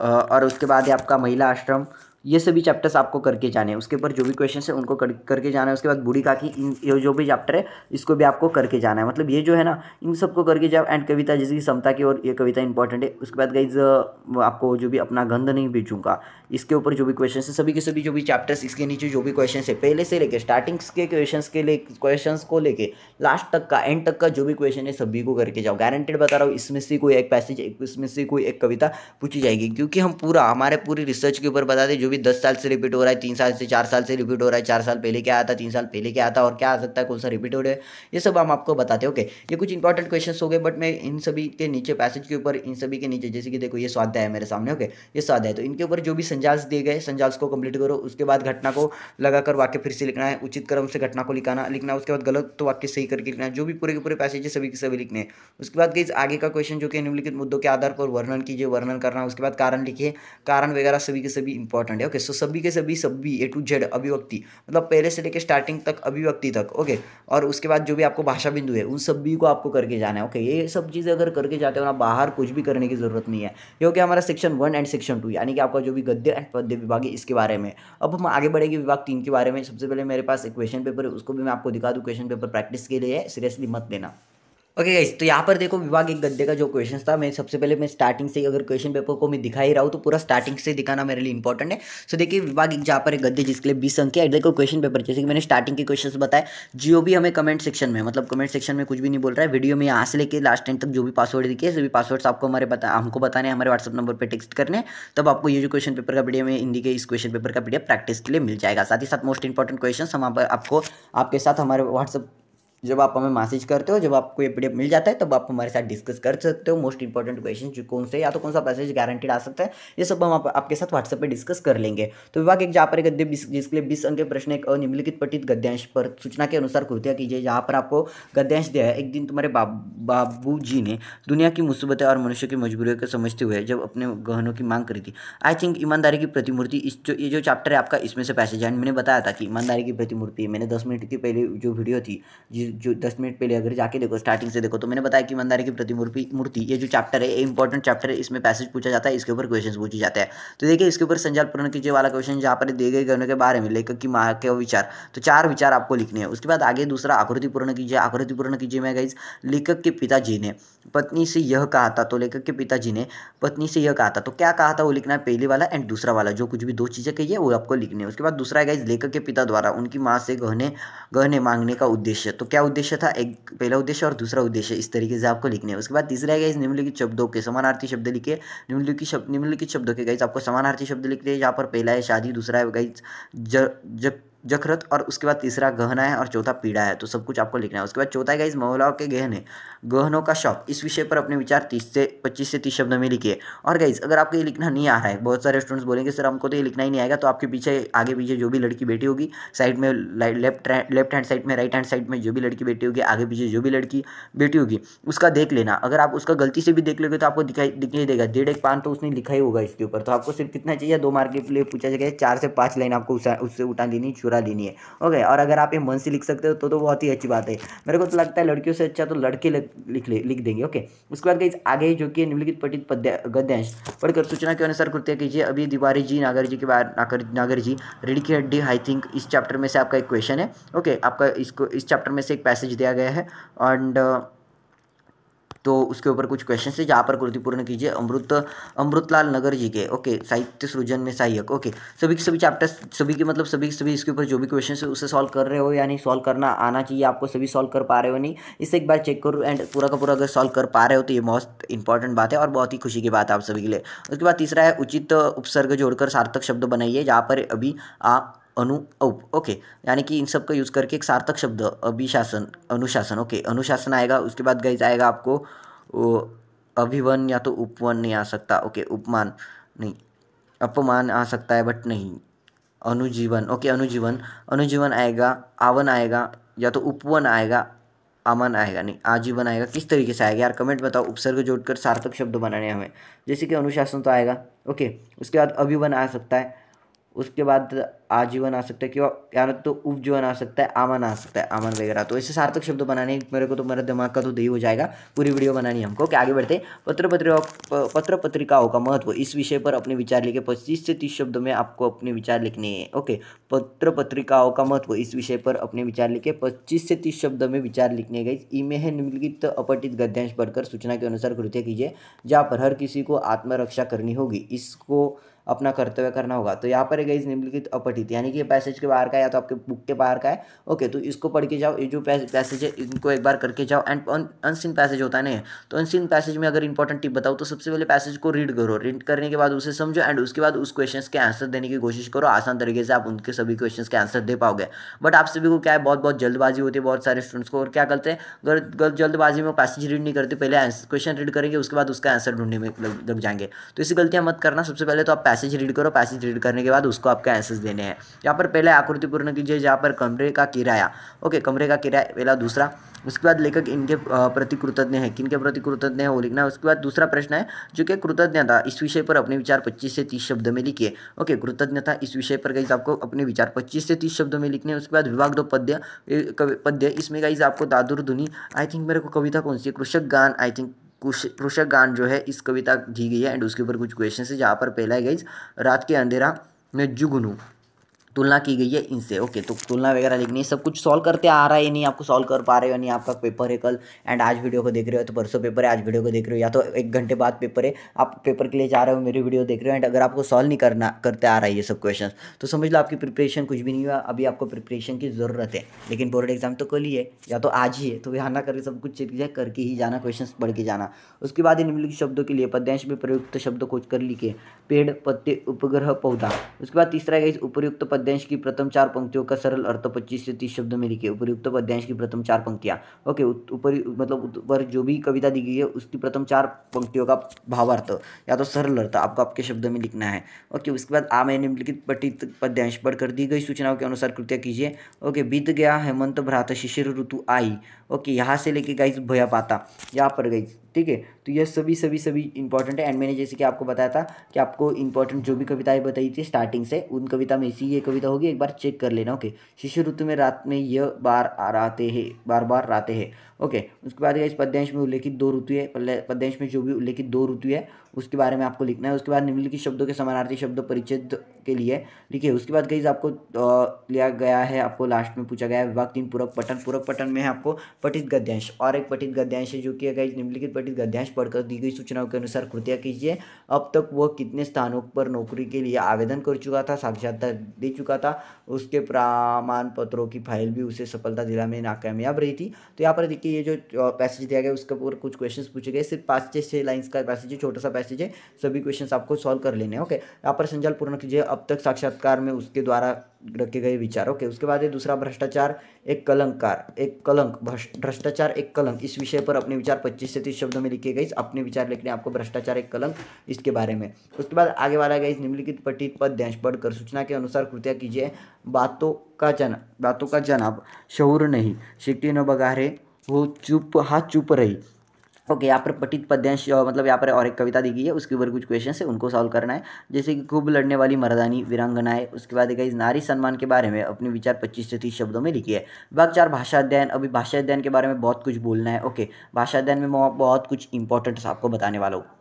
और उसके बाद आपका महिला आश्रम ये सभी चैप्टर्स आपको करके जाने हैं उसके ऊपर जो भी क्वेश्चन है उनको कर, करके जाना है उसके बाद बुढ़ी काकी इन ये जो भी चैप्टर है इसको भी आपको करके जाना है मतलब ये जो है ना इन सबको करके जाओ एंड कविता जिसकी समता की और ये कविता इंपॉर्टेंट है उसके बाद गाइज आपको जो भी अपना गंध नहीं बेचूंगा इसके ऊपर जो भी क्वेश्चन है सभी के सभी जो भी चैप्टर्स इसके नीचे जो भी क्वेश्चन है पहले से लेकर स्टार्टिंग्स के क्वेश्चन के लिए क्वेश्चन को लेकर लास्ट तक का एंड तक का जो भी क्वेश्चन है सभी को करके जाओ गारंटेड बता रहा हूँ इसमें से कोई एक पैसेज इसमें से कोई एक कविता पूछी जाएगी क्योंकि हम पूरा हमारे पूरी रिसर्च के ऊपर दें जो भी दस साल से रिपीट हो रहा है तीन साल से चार साल से रिपीट हो रहा है चार साल पहले क्या आया था तीन साल पहले क्या आता और क्या आ सकता है कौन सा रिपीट हो रहा है ये सब हम आपको बताते हैं ओके ये कुछ इंपॉर्टेंट क्वेश्चन हो गए बट मैं इन सभी के नीचे पैसेज के ऊपर इन सभी के नीचे जैसे कि देखो ये स्वाध्याय है मेरे सामने ओके ये स्वाध्याय तो इनके ऊपर जो भी संजाल्स दिए गए संजाल्स को कंप्लीट करो उसके बाद घटना को लगाकर वाक्य फिर से लिखना है उचित क्रम से घटना को लिखाना लिखना उसके बाद गलत तो वाक्य सही करके लिखना है जो भी पूरे के पूरे पैसेज है सभी के सभी लिखने हैं उसके बाद कई आगे का क्वेश्चन जो कि निम्नलिखित मुद्दों के आधार पर वर्णन कीजिए वर्णन करना उसके बाद कारण लिखिए कारण वगैरह सभी के सभी इंपॉर्टेंट ब्रांड है ओके सो सभी के सभी सभी ए टू जेड अभिव्यक्ति मतलब पहले से लेकर स्टार्टिंग तक अभिव्यक्ति तक ओके और उसके बाद जो भी आपको भाषा बिंदु है उन सभी को आपको करके जाना है ओके ये सब चीज़ें अगर करके जाते हो ना बाहर कुछ भी करने की ज़रूरत नहीं है ये हो गया हमारा section one and section two यानी कि आपका जो भी गद्य एंड पद्य विभाग है इसके बारे में अब हम आगे बढ़ेंगे विभाग तीन के बारे में सबसे पहले मेरे पास एक क्वेश्चन पेपर है उसको भी मैं आपको दिखा दूँ क्वेश्चन पेपर प्रैक्टिस के लिए सीरियसली मत लेना ओके गाइस तो यहाँ पर देखो विभाग एक गद्दे का जो क्वेश्चन था मैं सबसे पहले मैं स्टार्टिंग से अगर क्वेश्चन पेपर को मैं दिखा ही रहा हूँ तो पूरा स्टार्टिंग से दिखाना मेरे लिए इंपॉर्टेंट है सो देखिए विभाग एक जहाँ पर एक गद्दे जिसके लिए बीस अंक है देखो क्वेश्चन पेपर जैसे कि मैंने स्टार्टिंग के क्वेश्चन बताया जो भी हमें कमेंट सेक्शन में मतलब कमेंट सेक्शन में कुछ भी नहीं बोल रहा है वीडियो में यहाँ से लेकर लास्ट टाइम तक जो भी पासवर्ड दिखे सभी पासवर्ड्स आपको हमारे बता हमको बताने हमारे व्हाट्सअप नंबर पर टेक्स्ट करने तब आपको ये जो क्वेश्चन पेपर का वीडियो में हिंदी के इस क्वेश्चन पेपर का वीडियो प्रैक्टिस के लिए मिल जाएगा साथ ही साथ मोस्ट इंपॉर्टेंट क्वेश्चन हम आपको आपके साथ हमारे व्हाट्सअप जब आप हमें मैसेज करते हो जब आपको ये पीडीएफ मिल जाता है तब आप हमारे साथ डिस्कस कर सकते हो मोस्ट इंपॉर्टेंट क्वेश्चन जो कौन से या तो कौन सा पैसेज गारंटेड आ सकता है ये सब हम आप, आपके साथ व्हाट्सएप पर डिस्कस कर लेंगे तो विभाग एक जहाँ पर गद्य जिसके लिए बीस अंक के प्रश्न एक अनिम्नलिखित पठित गद्यांश पर सूचना के अनुसार कृत्या कीजिए जहाँ पर आपको गद्यांश दिया है एक दिन तुम्हारे बाबू जी ने दुनिया की मुसीबतें और मनुष्य की मजबूरियों को समझते हुए जब अपने गहनों की मांग करी थी आई थिंक ईमानदारी की प्रतिमूर्ति इस जो ये जो चैप्टर है आपका इसमें से पैसेज है मैंने बताया था कि ईमानदारी की प्रतिमूर्ति मैंने दस मिनट की पहले जो वीडियो थी जिस जो दस मिनट पहले अगर जाके देखो स्टार्टिंग से देखो तो मैंने बताया कि मंदारी की प्रतिमूर्ति मूर्ति ये जो चैप्टर है इंपॉर्टेंट चैप्टर है इसमें पैसेज पूछा जाता है इसके ऊपर क्वेश्चन पूछे जाते हैं तो देखिए इसके ऊपर संजाल पुराण की जो वाला क्वेश्चन जहाँ पर दिए गए गणों के बारे में लेखक की माँ के विचार तो चार विचार आपको लिखने हैं उसके बाद आगे दूसरा आकृति पूर्ण कीजिए आकृति पूर्ण कीजिए मैं गई लेखक के पिताजी ने पत्नी से यह कहा था तो लेखक के पिताजी ने पत्नी से यह कहा था तो क्या कहा था वो लिखना है पहले वाला एंड दूसरा वाला जो कुछ भी दो चीज़ें कही है वो आपको लिखनी है उसके बाद दूसरा है गाइज लेखक के पिता द्वारा उनकी माँ से गहने गहने मांगने का उद्देश्य तो क्या क्या उद्देश्य था एक पहला उद्देश्य और दूसरा उद्देश्य इस तरीके से आपको लिखने है उसके बाद तीसरा है निम्नलिखित शब्दों के समानार्थी शब्द लिखे निम्नलिखित शब्द निम्नलिखित शब्दों के गाइज आपको समानार्थी शब्द लिखते हैं यहाँ पर पहला है शादी दूसरा है गाइज जब जखरत और उसके बाद तीसरा गहना है और चौथा पीड़ा है तो सब कुछ आपको लिखना है उसके बाद चौथा है गाइज मौलाओं के गहने गहनों का शौक इस विषय पर अपने विचार तीस से पच्चीस से तीस शब्दों में लिखिए और गाइज अगर आपको ये लिखना नहीं आ रहा है बहुत सारे स्टूडेंट्स बोलेंगे सर हमको तो ये लिखना ही नहीं आएगा तो आपके पीछे आगे पीछे जो भी लड़की बैठी होगी साइड में लेफ्ट लेफ्ट हैंड साइड में राइट हैंड साइड में जो भी लड़की बैठी होगी आगे पीछे जो भी लड़की बैठी होगी उसका देख लेना अगर आप उसका गलती से भी देख लोगे तो आपको दिखाई दिखाई देगा डेढ़ एक पान तो उसने लिखा ही होगा इसके ऊपर तो आपको सिर्फ कितना चाहिए दो मार्केट के लिए पूछा जाएगा चार से पाँच लाइन आपको उससे उठा देनी चुरा लेनी है ओके और अगर आप ये मन से लिख सकते हो तो तो बहुत ही अच्छी बात है मेरे को तो लगता है लड़कियों से अच्छा तो लड़के लिख ले लिख देंगे ओके उसके बाद कहीं आगे जो कि निम्नलिखित पठित गद्यांश पढ़कर सूचना के अनुसार कृत्य कीजिए अभी दिवारी जी नागर जी के बाद नागर नागर जी रेडी की हड्डी आई थिंक इस चैप्टर में से आपका एक क्वेश्चन है ओके आपका इसको इस चैप्टर में से एक पैसेज दिया गया है एंड तो उसके ऊपर कुछ क्वेश्चन है जहाँ पर कृति पूर्ण कीजिए अमृत अमृतलाल नगर जी के ओके साहित्य सृजन में सहायक ओके सभी के सभी चैप्टर्स सभी के मतलब सभी सभी इसके ऊपर जो भी क्वेश्चन है उसे सॉल्व कर रहे हो या नहीं सॉल्व करना आना चाहिए आपको सभी सॉल्व कर पा रहे हो नहीं इसे एक बार चेक करो एंड पूरा का पूरा अगर सॉल्व कर पा रहे हो तो ये बहुत इंपॉर्टेंट बात है और बहुत ही खुशी की बात है आप सभी के लिए उसके बाद तीसरा है उचित उपसर्ग जोड़कर सार्थक शब्द बनाइए जहाँ पर अभी आप अनु औप ओके यानी कि इन सब का यूज़ करके एक सार्थक शब्द अभिशासन अनुशासन ओके अनुशासन आएगा उसके बाद गाइज आएगा आपको अभिवन या तो उपवन नहीं आ सकता ओके उपमान नहीं अपमान आ सकता है बट नहीं अनुजीवन ओके अनुजीवन अनुजीवन आएगा आवन आएगा या तो उपवन आएगा आमन आएगा नहीं आजीवन आएगा किस तरीके से आएगा यार कमेंट बताओ उपसर्ग जोड़कर सार्थक शब्द बनाने हमें जैसे कि अनुशासन तो आएगा ओके उसके बाद अभिवन आ सकता है उसके बाद आजीवन आ सकता है क्यों या तो उपजीवन आ सकता है आमन आ सकता है आमन वगैरह तो ऐसे सार्थक शब्द बनाने मेरे को तो मेरे दिमाग का तो दही हो जाएगा पूरी वीडियो बनानी हमको कि आगे बढ़ते पत्र पत्रिका पत्र पत्रिकाओं का महत्व इस विषय पर अपने विचार लिखे पच्चीस से तीस शब्द में आपको अपने विचार लिखने हैं ओके पत्र पत्रिकाओं का महत्व इस विषय पर अपने विचार लिखे पच्चीस से तीस शब्द में विचार लिखने गए इनमें है निम्नलिखित अपटित गद्यांश पढ़कर सूचना के अनुसार कृत्य कीजिए जहाँ पर हर किसी को आत्मरक्षा करनी होगी इसको अपना कर्तव्य करना होगा तो यहाँ पर गई निम्नलिखित अपटित थी तो यानी कि ये पैसेज के बाहर का है या तो आपके बुक के बाहर का है ओके तो इसको पढ़ के जाओ ये जो पैसेज है इनको एक बार करके जाओ एंड अनसिन पैसेज होता है ना तो अनसिन पैसेज में अगर इंपॉर्टेंट टिप बताओ तो सबसे पहले पैसेज को रीड करो रीड करने के बाद उसे समझो एंड उसके बाद उस क्वेश्चन के आंसर देने की कोशिश करो आसान तरीके से आप उनके सभी क्वेश्चन के आंसर दे पाओगे बट आप सभी को क्या है बहुत बहुत जल्दबाजी होती है बहुत सारे स्टूडेंट्स को और क्या करते हैं जल्दबाजी में पैसेज रीड नहीं करते पहले क्वेश्चन रीड करेंगे उसके बाद उसका आंसर ढूंढने में लग जाएंगे तो इसी गलतियां मत करना सबसे पहले तो आप पैसेज रीड करो पैसेज रीड करने के बाद उसको आपके आंसर्स देने हैं हैं यहाँ पर पहले आकृति पूर्ण कीजिए जहाँ पर कमरे का किराया ओके कमरे का किराया पहला दूसरा उसके बाद लेखक इनके प्रति कृतज्ञ है किनके प्रति कृतज्ञ है वो लिखना है उसके बाद दूसरा प्रश्न है जो कि कृतज्ञता इस विषय पर अपने विचार पच्चीस से तीस शब्द में लिखिए ओके कृतज्ञता इस विषय पर गई आपको अपने विचार पच्चीस से तीस शब्द में लिखने उसके बाद विभाग दो पद्य पद्य इसमें गाइज आपको दादुर धुनी आई थिंक मेरे को कविता कौन सी कृषक गान आई थिंक कृषक गान जो है इस कविता दी गई है एंड उसके ऊपर कुछ क्वेश्चन है जहाँ पर पहला है गाइज रात के अंधेरा में जुगनू तुलना की गई है इनसे ओके तो तुलना वगैरह लिखनी है सब कुछ सॉल्व करते आ रहा है नहीं आपको सॉल्व कर पा रहे हो नहीं आपका पेपर है कल एंड आज वीडियो को देख रहे हो तो परसों पेपर है आज वीडियो को देख रहे हो या तो एक घंटे बाद पेपर है आप पेपर के लिए जा रहे हो मेरी वीडियो देख रहे हो एंड अगर आपको सॉल्व नहीं करना करते आ रहा है ये सब क्वेश्चन तो समझ लो आपकी प्रिपरेशन कुछ भी नहीं हुआ अभी आपको प्रिपरेशन की ज़रूरत है लेकिन बोर्ड एग्जाम तो कल ही है या तो आज ही है तो यहाँ ना करके सब कुछ चीज़ें करके ही जाना क्वेश्चन पढ़ के जाना उसके बाद निम्नलिखित शब्दों के लिए पद्यांश में प्रयुक्त शब्द खोज कर लिखे पेड़ पत्ते उपग्रह पौधा उसके बाद तीसरा है उपयुक्त पद्यांश की प्रथम चार पंक्तियों का सरल अर्थ पच्चीस से तीस शब्द में लिखे उपयुक्त पद्यांश की प्रथम चार पंक्तियाँ ओके ऊपर मतलब ऊपर जो भी कविता दी गई है उसकी प्रथम चार पंक्तियों का भावार्थ या तो सरल अर्थ आपको आपके शब्द में लिखना है ओके उसके बाद आ मैंने निम्नलिखित पठित पद्यांश पढ़कर दी गई सूचनाओं के अनुसार कृत्या कीजिए ओके बीत गया हेमंत भ्रात शिशिर ऋतु आई ओके यहाँ से लेके गई भया पाता यहाँ पर गई ठीक है तो यह सभी सभी सभी इंपॉर्टेंट है एंड मैंने जैसे कि आपको बताया था कि आपको इंपॉर्टेंट जो भी कविताएं बताई थी स्टार्टिंग से उन कविता में इसी ये कविता होगी एक बार चेक कर लेना ओके शिशु ऋतु में रात में यह बार आते हैं बार बार आते हैं ओके उसके बाद इस पद्यांश में उल्लेखित दो ऋतु है पद्यांश में जो भी उल्लेखित दो ऋतु है उसके बारे में आपको लिखना है उसके बाद निम्नलिखित शब्दों के समानार्थी शब्द परिचित के लिए लिखिए उसके बाद गई आपको लिया गया है आपको लास्ट में पूछा गया है विभाग तीन पूरक पठन पूरक पठन में है आपको पठित गद्यांश और एक पठित गद्यांश है जो कि गई निम्नलिखित पठित गद्यांश पढ़कर दी गई सूचनाओं के अनुसार कृत्या कीजिए अब तक वह कितने स्थानों पर नौकरी के लिए आवेदन कर चुका था साक्षात्कार दे चुका था उसके प्रमाण पत्रों की फाइल भी उसे सफलता दिलाने में नाकामयाब रही थी तो यहाँ पर देखिए की ये जो पैसेज दिया गया उसके ऊपर कुछ क्वेश्चंस पूछे गए सिर्फ पाँच से छः लाइन्स का पैसेज है छोटा सा पैसेज है सभी क्वेश्चंस आपको सॉल्व कर लेने ओके यहाँ पर संजाल पूर्ण कीजिए अब तक साक्षात्कार में उसके द्वारा रखे गए विचार ओके उसके बाद है दूसरा भ्रष्टाचार एक कलंकार एक कलंक भ्रष्टाचार एक कलंक इस विषय पर अपने विचार पच्चीस से तीस शब्दों में लिखे गए अपने विचार लिखने आपको भ्रष्टाचार एक कलंक इसके बारे में उसके बाद आगे वाला गई निम्नलिखित पठित पद्यांश पढ़कर सूचना के अनुसार कृत्या कीजिए बातों का जना बातों का जनाब शहूर नहीं शिट्टी न बघारे वो चुप हाथ चुप रही ओके यहाँ पर पठित पद्यांश मतलब यहाँ पर और एक कविता दी गई है उसके ऊपर कुछ क्वेश्चन है उनको सॉल्व करना है जैसे कि खूब लड़ने वाली मरदानी वीरांगनाएं उसके बाद एक नारी सम्मान के बारे में अपने विचार पच्चीस से तीस शब्दों में लिखी है बाग चार भाषा अध्ययन अभी भाषा अध्ययन के बारे में बहुत कुछ बोलना है ओके भाषा अध्ययन में बहुत कुछ इंपॉर्टेंट आपको बताने वाला हूँ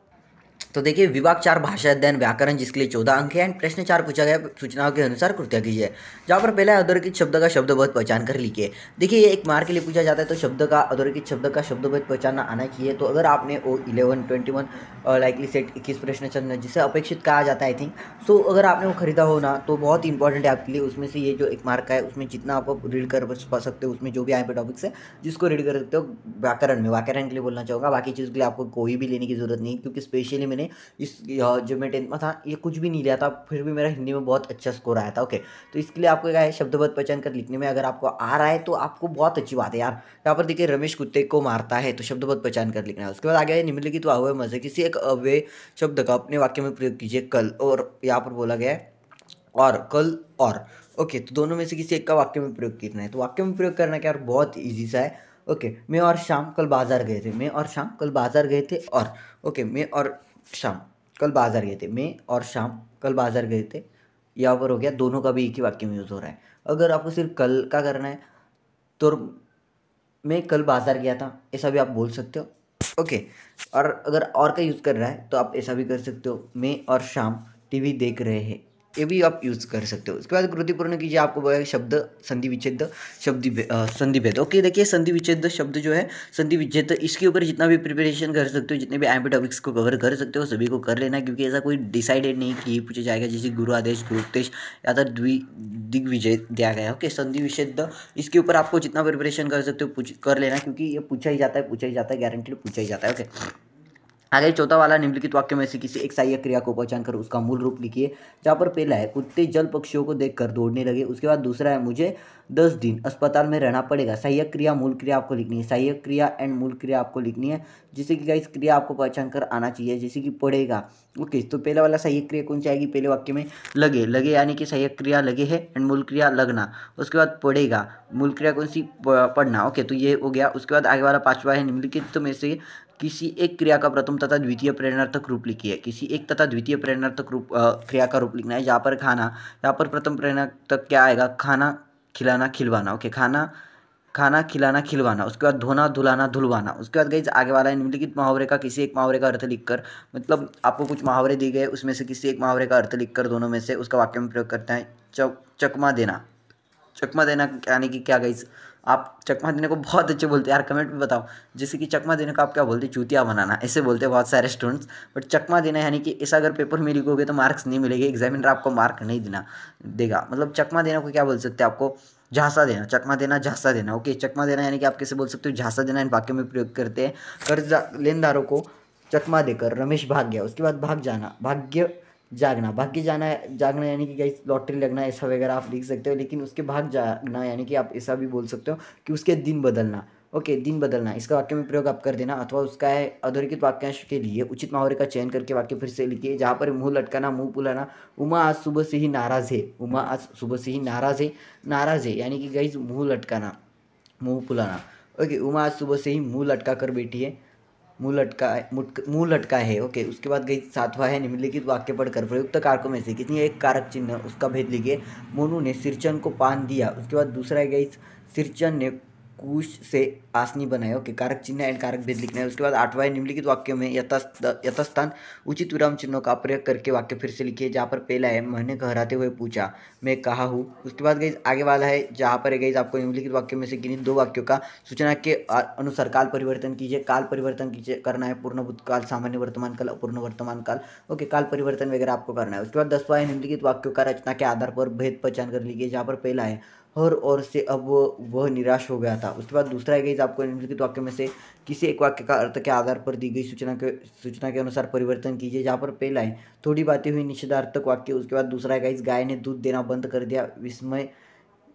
तो देखिए विभाग चार भाषा अध्ययन व्याकरण जिसके लिए चौदह अंक है एंड प्रश्न चार पूछा गया सूचनाओं के अनुसार कृत्या कीजिए जहाँ पर पहला अधोरेखित शब्द का शब्दबोध पहचान कर लिखिए देखिए ये एक मार्क के लिए पूछा जाता है तो शब्द का अधोरेखित शब्द का शब्दबोध पहचानना आना चाहिए तो अगर आपने ओ eleven twenty one likely set इक्कीस प्रश्न चंद्र जिसे अपेक्षित कहा जाता है आई थिंक सो अगर आपने वो खरीदा हो ना तो बहुत इंपॉर्टेंट है आपके लिए उसमें से ये जो एक मार्क है उसमें जितना आप रीड कर पा सकते हो उसमें जो भी आए पे टॉपिक्स है जिसको रीड कर सकते हो व्याकरण में व्याकरण के लिए बोलना चाहूँगा बाकी चीज़ के लिए आपको कोई भी लेने की जरूरत नहीं क्योंकि स्पेशली मैंने मैंने इस जो मैं टेंथ में था ये कुछ भी नहीं लिया था फिर भी मेरा हिंदी में बहुत अच्छा स्कोर आया था ओके तो इसके लिए आपको क्या है शब्दबद्ध पहचान कर लिखने में अगर आपको आ रहा है तो आपको बहुत अच्छी बात है यार यहाँ पर देखिए रमेश कुत्ते को मारता है तो शब्दबद्ध पहचान कर लिखना है उसके बाद आगे है निम्नलिखित वाह हुए मजे किसी एक अवे शब्द का अपने वाक्य में प्रयोग कीजिए कल और यहाँ पर बोला गया है और कल और ओके तो दोनों में से किसी एक का वाक्य में प्रयोग करना है तो वाक्य में प्रयोग करना क्या यार बहुत ईजी सा है ओके okay, मैं और शाम कल बाज़ार गए थे मैं और शाम कल बाज़ार गए थे और ओके okay, मैं और शाम कल बाज़ार गए थे मैं और शाम कल बाज़ार गए थे यहाँ पर हो गया दोनों का भी एक ही वाक्य में यूज़ हो रहा है अगर आपको सिर्फ कल का करना है तो मैं कल बाज़ार गया था ऐसा भी आप बोल सकते हो ओके और अगर और का यूज़ कर रहा है तो आप ऐसा भी कर सकते हो मैं और शाम टीवी देख रहे हैं ये भी आप यूज़ कर सकते हो उसके बाद कृतिपूर्ण कीजिए आपको बताया शब्द संधि विच्छेद शब्द संधि भेद ओके देखिए संधि विच्छेद शब्द जो है संधि विच्छेद इसके ऊपर जितना भी प्रिपरेशन कर सकते हो जितने भी एम टॉपिक्स को कवर कर सकते हो सभी को कर लेना क्योंकि ऐसा कोई डिसाइडेड नहीं कि पूछा जाएगा जैसे गुरु आदेश गुरुपदेश या तो द्वि दिग्विजय दिया गया ओके संधि विच्छेद इसके ऊपर आपको जितना प्रिपरेशन कर सकते हो कर लेना क्योंकि ये पूछा ही जाता है पूछा ही जाता है गारंटेड पूछा ही जाता है ओके आगे चौथा वाला निम्नलिखित वाक्य में से किसी एक सहायक क्रिया को पहचान कर उसका मूल रूप लिखिए जहाँ पर पहला है कुत्ते जल पक्षियों को देखकर दौड़ने लगे उसके बाद दूसरा है मुझे दस दिन अस्पताल में रहना पड़ेगा सहायक क्रिया मूल क्रिया आपको लिखनी है सहायक क्रिया एंड मूल क्रिया आपको लिखनी है जिससे कि इस क्रिया आपको पहचान कर आना चाहिए जैसे कि पढ़ेगा ओके तो पहला वाला सहायक क्रिया कौन सी आएगी पहले वाक्य में लगे लगे यानी कि सहायक क्रिया लगे है एंड मूल क्रिया लगना उसके बाद पढ़ेगा मूल क्रिया कौन सी पढ़ना ओके तो ये हो गया उसके बाद आगे वाला पाँचवा है निम्नलिखित में से किसी एक क्रिया का प्रथम तथा द्वितीय प्रेरणार्थक रूप लिखिए किसी एक तथा द्वितीय प्रेरणार्थक रूप क्रिया का रूप लिखना है जहाँ पर खाना यहाँ पर प्रथम प्रेरणार्थक क्या आएगा खाना खिलाना खिलवाना ओके खाना खाना खिलाना खिलवाना उसके बाद धोना धुलाना धुलवाना उसके बाद गई आगे वाला है निम्नलिखित मुहावरे का किसी एक मुहावरे का अर्थ लिखकर मतलब आपको कुछ मुहावरे दिए गए उसमें से किसी एक मुहावरे का अर्थ लिखकर दोनों में से उसका वाक्य में प्रयोग करते हैं चक चकमा देना चकमा देना यानी कि क्या गई आप चकमा देने को बहुत अच्छे बोलते हैं यार कमेंट में बताओ जैसे कि चकमा देने को आप क्या बोलते हैं चूतिया बनाना ऐसे बोलते हैं बहुत सारे स्टूडेंट्स बट चकमा देना यानी कि ऐसा अगर पेपर में लिखोगे तो मार्क्स नहीं मिलेंगे एग्जामिनर आपको मार्क नहीं देना देगा मतलब चकमा देने को क्या बोल सकते हैं आपको झांसा देना चकमा देना झांसा देना ओके चकमा देना यानी कि आप कैसे बोल सकते हो झांसा देना इन वाक्य में प्रयोग करते हैं कर्जा लेनदारों को चकमा देकर रमेश भाग गया उसके बाद भाग जाना भाग्य जागना भाग के जाना जागना यानी कि गई लॉटरी लगना ऐसा वगैरह आप लिख सकते हो लेकिन उसके भाग जागना यानी कि आप ऐसा भी बोल सकते हो कि उसके दिन बदलना ओके दिन बदलना इसका वाक्य में प्रयोग आप कर देना अथवा उसका है अधोरेखित वाक्यांश के लिए उचित माहौल का चयन करके वाक्य फिर से लिखिए जहाँ पर मुँह लटकाना मुँह पुलाना उमा आज सुबह से ही नाराज़ है उमा आज सुबह से ही नाराज़ है नाराज़ है यानी कि गई मुँह लटकाना मुँह पुलाना ओके उमा आज सुबह से ही मुँह लटका कर बैठी है मुँह लटका मुँह लटका है ओके उसके बाद गई सातवा है निम्नलिखित वाक्य पढ़कर प्रयुक्त कारकों में से कितनी एक कारक चिन्ह उसका भेद लिखिए मोनू ने सिरचन को पान दिया उसके बाद दूसरा है गई सिरचन ने कुश से आसनी बनाए ओके कारक चिन्ह एंड कारक भेद लिखना है उसके बाद आठवां है निम्नलिखित वाक्य में यथास्थान उचित विराम चिन्हों का प्रयोग करके वाक्य फिर से लिखिए जहाँ पर पहला है मैंने कहराते हुए पूछा मैं कहा हूँ उसके बाद गई आगे वाला है जहाँ पर गई आपको निम्नलिखित वाक्य में से गिनित दो वाक्यों का सूचना के अनुसार काल परिवर्तन कीजिए काल परिवर्तन कीजिए करना है पूर्ण भूतकाल सामान्य वर्तमान काल अपूर्ण वर्तमान काल ओके काल परिवर्तन वगैरह आपको करना है उसके बाद दसवा है निम्नलिखित वाक्यों का रचना के आधार पर भेद पहचान कर लीजिए जहाँ पर पहला है हर और से अब वह निराश हो गया था उसके बाद दूसरा है गई आपको निम्नलिखित तो वाक्य में से किसी एक वाक्य का अर्थ के आधार पर दी गई सूचना के सूचना के अनुसार परिवर्तन कीजिए जहाँ पर पहला है थोड़ी बातें हुई निषेधार्थक वाक्य उसके बाद दूसरा है गाइज गाय ने दूध देना बंद कर दिया विस्मय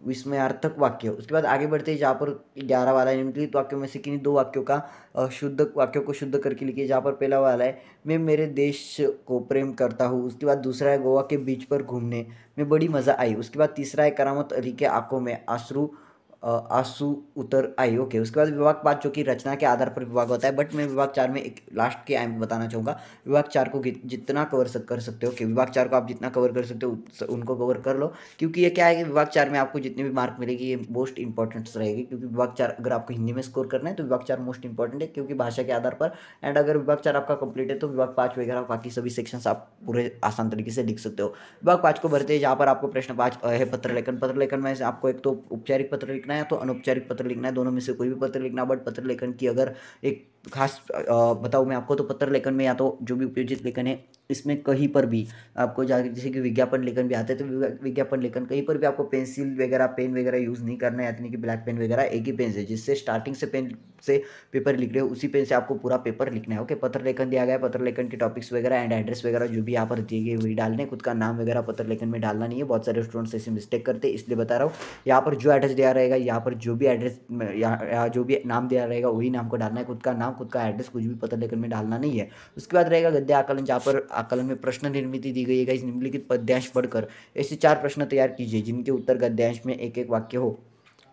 विस्मयार्थक वाक्य उसके बाद आगे बढ़ते हैं जहाँ पर ग्यारह वाला है निम्नलिखित तो वाक्यों में से किन्हीं दो वाक्यों का शुद्ध वाक्यों को शुद्ध करके लिखिए जहाँ पर पहला वाला है मैं मेरे देश को प्रेम करता हूँ उसके बाद दूसरा है गोवा के बीच पर घूमने में बड़ी मज़ा आई उसके बाद तीसरा है करामत अली के आँखों में आश्रू आंसू उतर आई ओके उसके बाद विभाग पाँच जो कि रचना के आधार पर विभाग होता है बट मैं विभाग चार में एक लास्ट के आई बताना चाहूँगा विभाग चार को जितना कवर सक, कर सकते हो कि विभाग चार को आप जितना कवर कर सकते हो उनको कवर कर लो क्योंकि ये क्या है कि विभाग चार में आपको जितने भी मार्क मिलेगी ये मोस्ट इंपॉर्टेंट्स रहेगी क्योंकि विभाग चार अगर आपको हिंदी में स्कोर करना है तो विभाग चार मोस्ट इंपॉर्टेंट है क्योंकि भाषा के आधार पर एंड अगर विभाग चार आपका कंप्लीट है तो विभाग पाँच वगैरह बाकी सभी सेक्शन आप पूरे आसान तरीके से लिख सकते हो विभाग पाँच को भरते हैं जहाँ पर आपको प्रश्न पाँच है पत्र लेखन पत्र लेखन में आपको एक तो औपचारिक पत्र लिखना लिखना है तो अनौपचारिक पत्र लिखना है दोनों में से कोई भी पत्र लिखना बट पत्र लेखन की अगर एक खास बताऊँ मैं आपको तो पत्र लेखन में या तो जो भी उपयोजित लेखन है इसमें कहीं पर भी आपको जाकर जैसे कि विज्ञापन लेखन भी आते हैं तो विज्ञापन लेखन कहीं पर भी आपको पेंसिल वगैरह पेन वगैरह यूज़ नहीं करना है यानी कि ब्लैक पेन वगैरह एक ही पेन से जिससे स्टार्टिंग से पेन से पेपर लिख रहे हो उसी पेन से आपको पूरा पेपर लिखना है ओके पत्र लेखन दिया गया है पत्र लेखन के टॉपिक्स वगैरह एंड एड्रेस वगैरह जो भी यहाँ पर दिए गए वही डालने खुद का नाम वगैरह पत्र लेखन में डालना नहीं है बहुत सारे स्टूडेंट्स ऐसे मिस्टेक करते हैं इसलिए बता रहा हूँ यहाँ पर जो एड्रेस दिया रहेगा यहाँ पर जो भी एड्रेस यहाँ जो भी नाम दिया रहेगा वही नाम को डालना है खुद का नाम खुद का एड्रेस कुछ भी पता लेकर में डालना नहीं है उसके बाद रहेगा गद्य आकलन जहाँ पर आकलन में प्रश्न निर्मित दी गई है निम्नलिखित पद्यांश पढ़कर ऐसे चार प्रश्न तैयार कीजिए जिनके उत्तर गद्यांश में एक एक वाक्य हो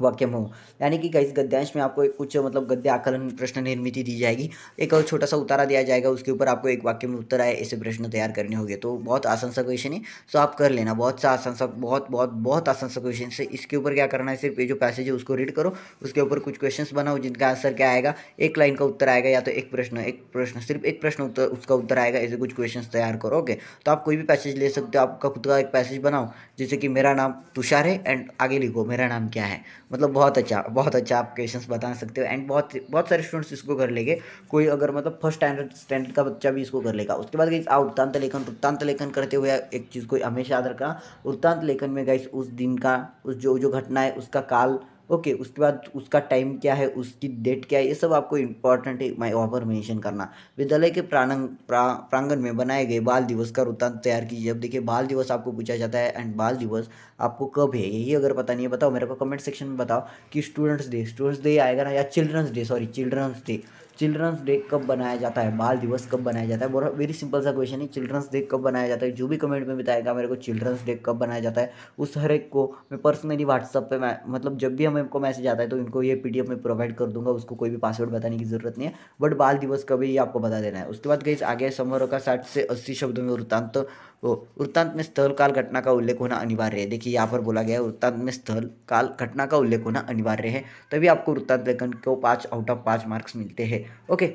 वाक्य में हो यानी कि कई गद्यांश में आपको एक कुछ मतलब गद्य आकलन प्रश्न निर्मित दी जाएगी एक और छोटा सा उतारा दिया जाएगा उसके ऊपर आपको एक वाक्य में उत्तर आए ऐसे प्रश्न तैयार करने होंगे तो बहुत आसान सा क्वेश्चन है सो तो आप कर लेना बहुत सा आसान सा बहुत बहुत बहुत आसान सा क्वेश्चन है इसके ऊपर क्या करना है सिर्फ ये जो पैसेज है उसको रीड करो उसके ऊपर कुछ क्वेश्चन बनाओ जिनका आंसर क्या आएगा एक लाइन का उत्तर आएगा या तो एक प्रश्न एक प्रश्न सिर्फ एक प्रश्न उत्तर उसका उत्तर आएगा ऐसे कुछ क्वेश्चन तैयार करो ओके तो आप कोई भी पैसेज ले सकते हो आपका खुद का एक पैसेज बनाओ जैसे कि मेरा नाम तुषार है एंड आगे लिखो मेरा नाम क्या है मतलब बहुत अच्छा बहुत अच्छा आप क्वेश्चंस बता सकते हो एंड बहुत बहुत सारे स्टूडेंट्स इसको कर लेंगे कोई अगर मतलब फर्स्ट स्टैंडर्ड स्टैंडर्ड का बच्चा भी इसको कर लेगा उसके बाद गई आप उत्तांत लेखन तो उत्तांत लेखन करते हुए एक चीज़ को हमेशा याद रखना उत्तांत लेखन में गई उस दिन का उस जो जो घटना है उसका काल ओके उसके बाद उसका टाइम क्या है उसकी डेट क्या है ये सब आपको इंपॉर्टेंट है वहाँ पर मेंशन करना विद्यालय के प्रांग प्रा, प्रांगण में बनाए गए बाल दिवस का रुतान तैयार कीजिए अब देखिए बाल दिवस आपको पूछा जाता है एंड बाल दिवस आपको कब है यही अगर पता नहीं है बताओ मेरे को कमेंट सेक्शन में बताओ कि स्टूडेंट्स डे स्टूडेंट्स डे आएगा ना या children's day sorry children's day children's day कब बनाया जाता है बाल दिवस कब बनाया जाता है बहुत वेरी सिंपल सा क्वेश्चन है चिल्ड्रंस डे कब बनाया जाता है जो भी कमेंट में बताएगा मेरे को चिल्ड्रंस डे कब बनाया जाता है उस हर एक को मैं पर्सनली व्हाट्सअप पे मैं मतलब जब भी हमें इनको मैसेज आता है तो इनको ये पी में प्रोवाइड कर दूंगा उसको कोई भी पासवर्ड बताने की जरूरत नहीं है बट बाल दिवस कभी ये आपको बता देना है उसके बाद गई आगे समारोह का साठ से अस्सी शब्दों में वृत्तांत वृत्तांत में स्थल काल घटना का उल्लेख होना अनिवार्य है देखिए यहाँ पर बोला गया है वृत्तांत में स्थल काल घटना का उल्लेख होना अनिवार्य है तभी आपको वृत्तांत लेखन को पाँच आउट ऑफ पाँच मार्क्स मिलते हैं ओके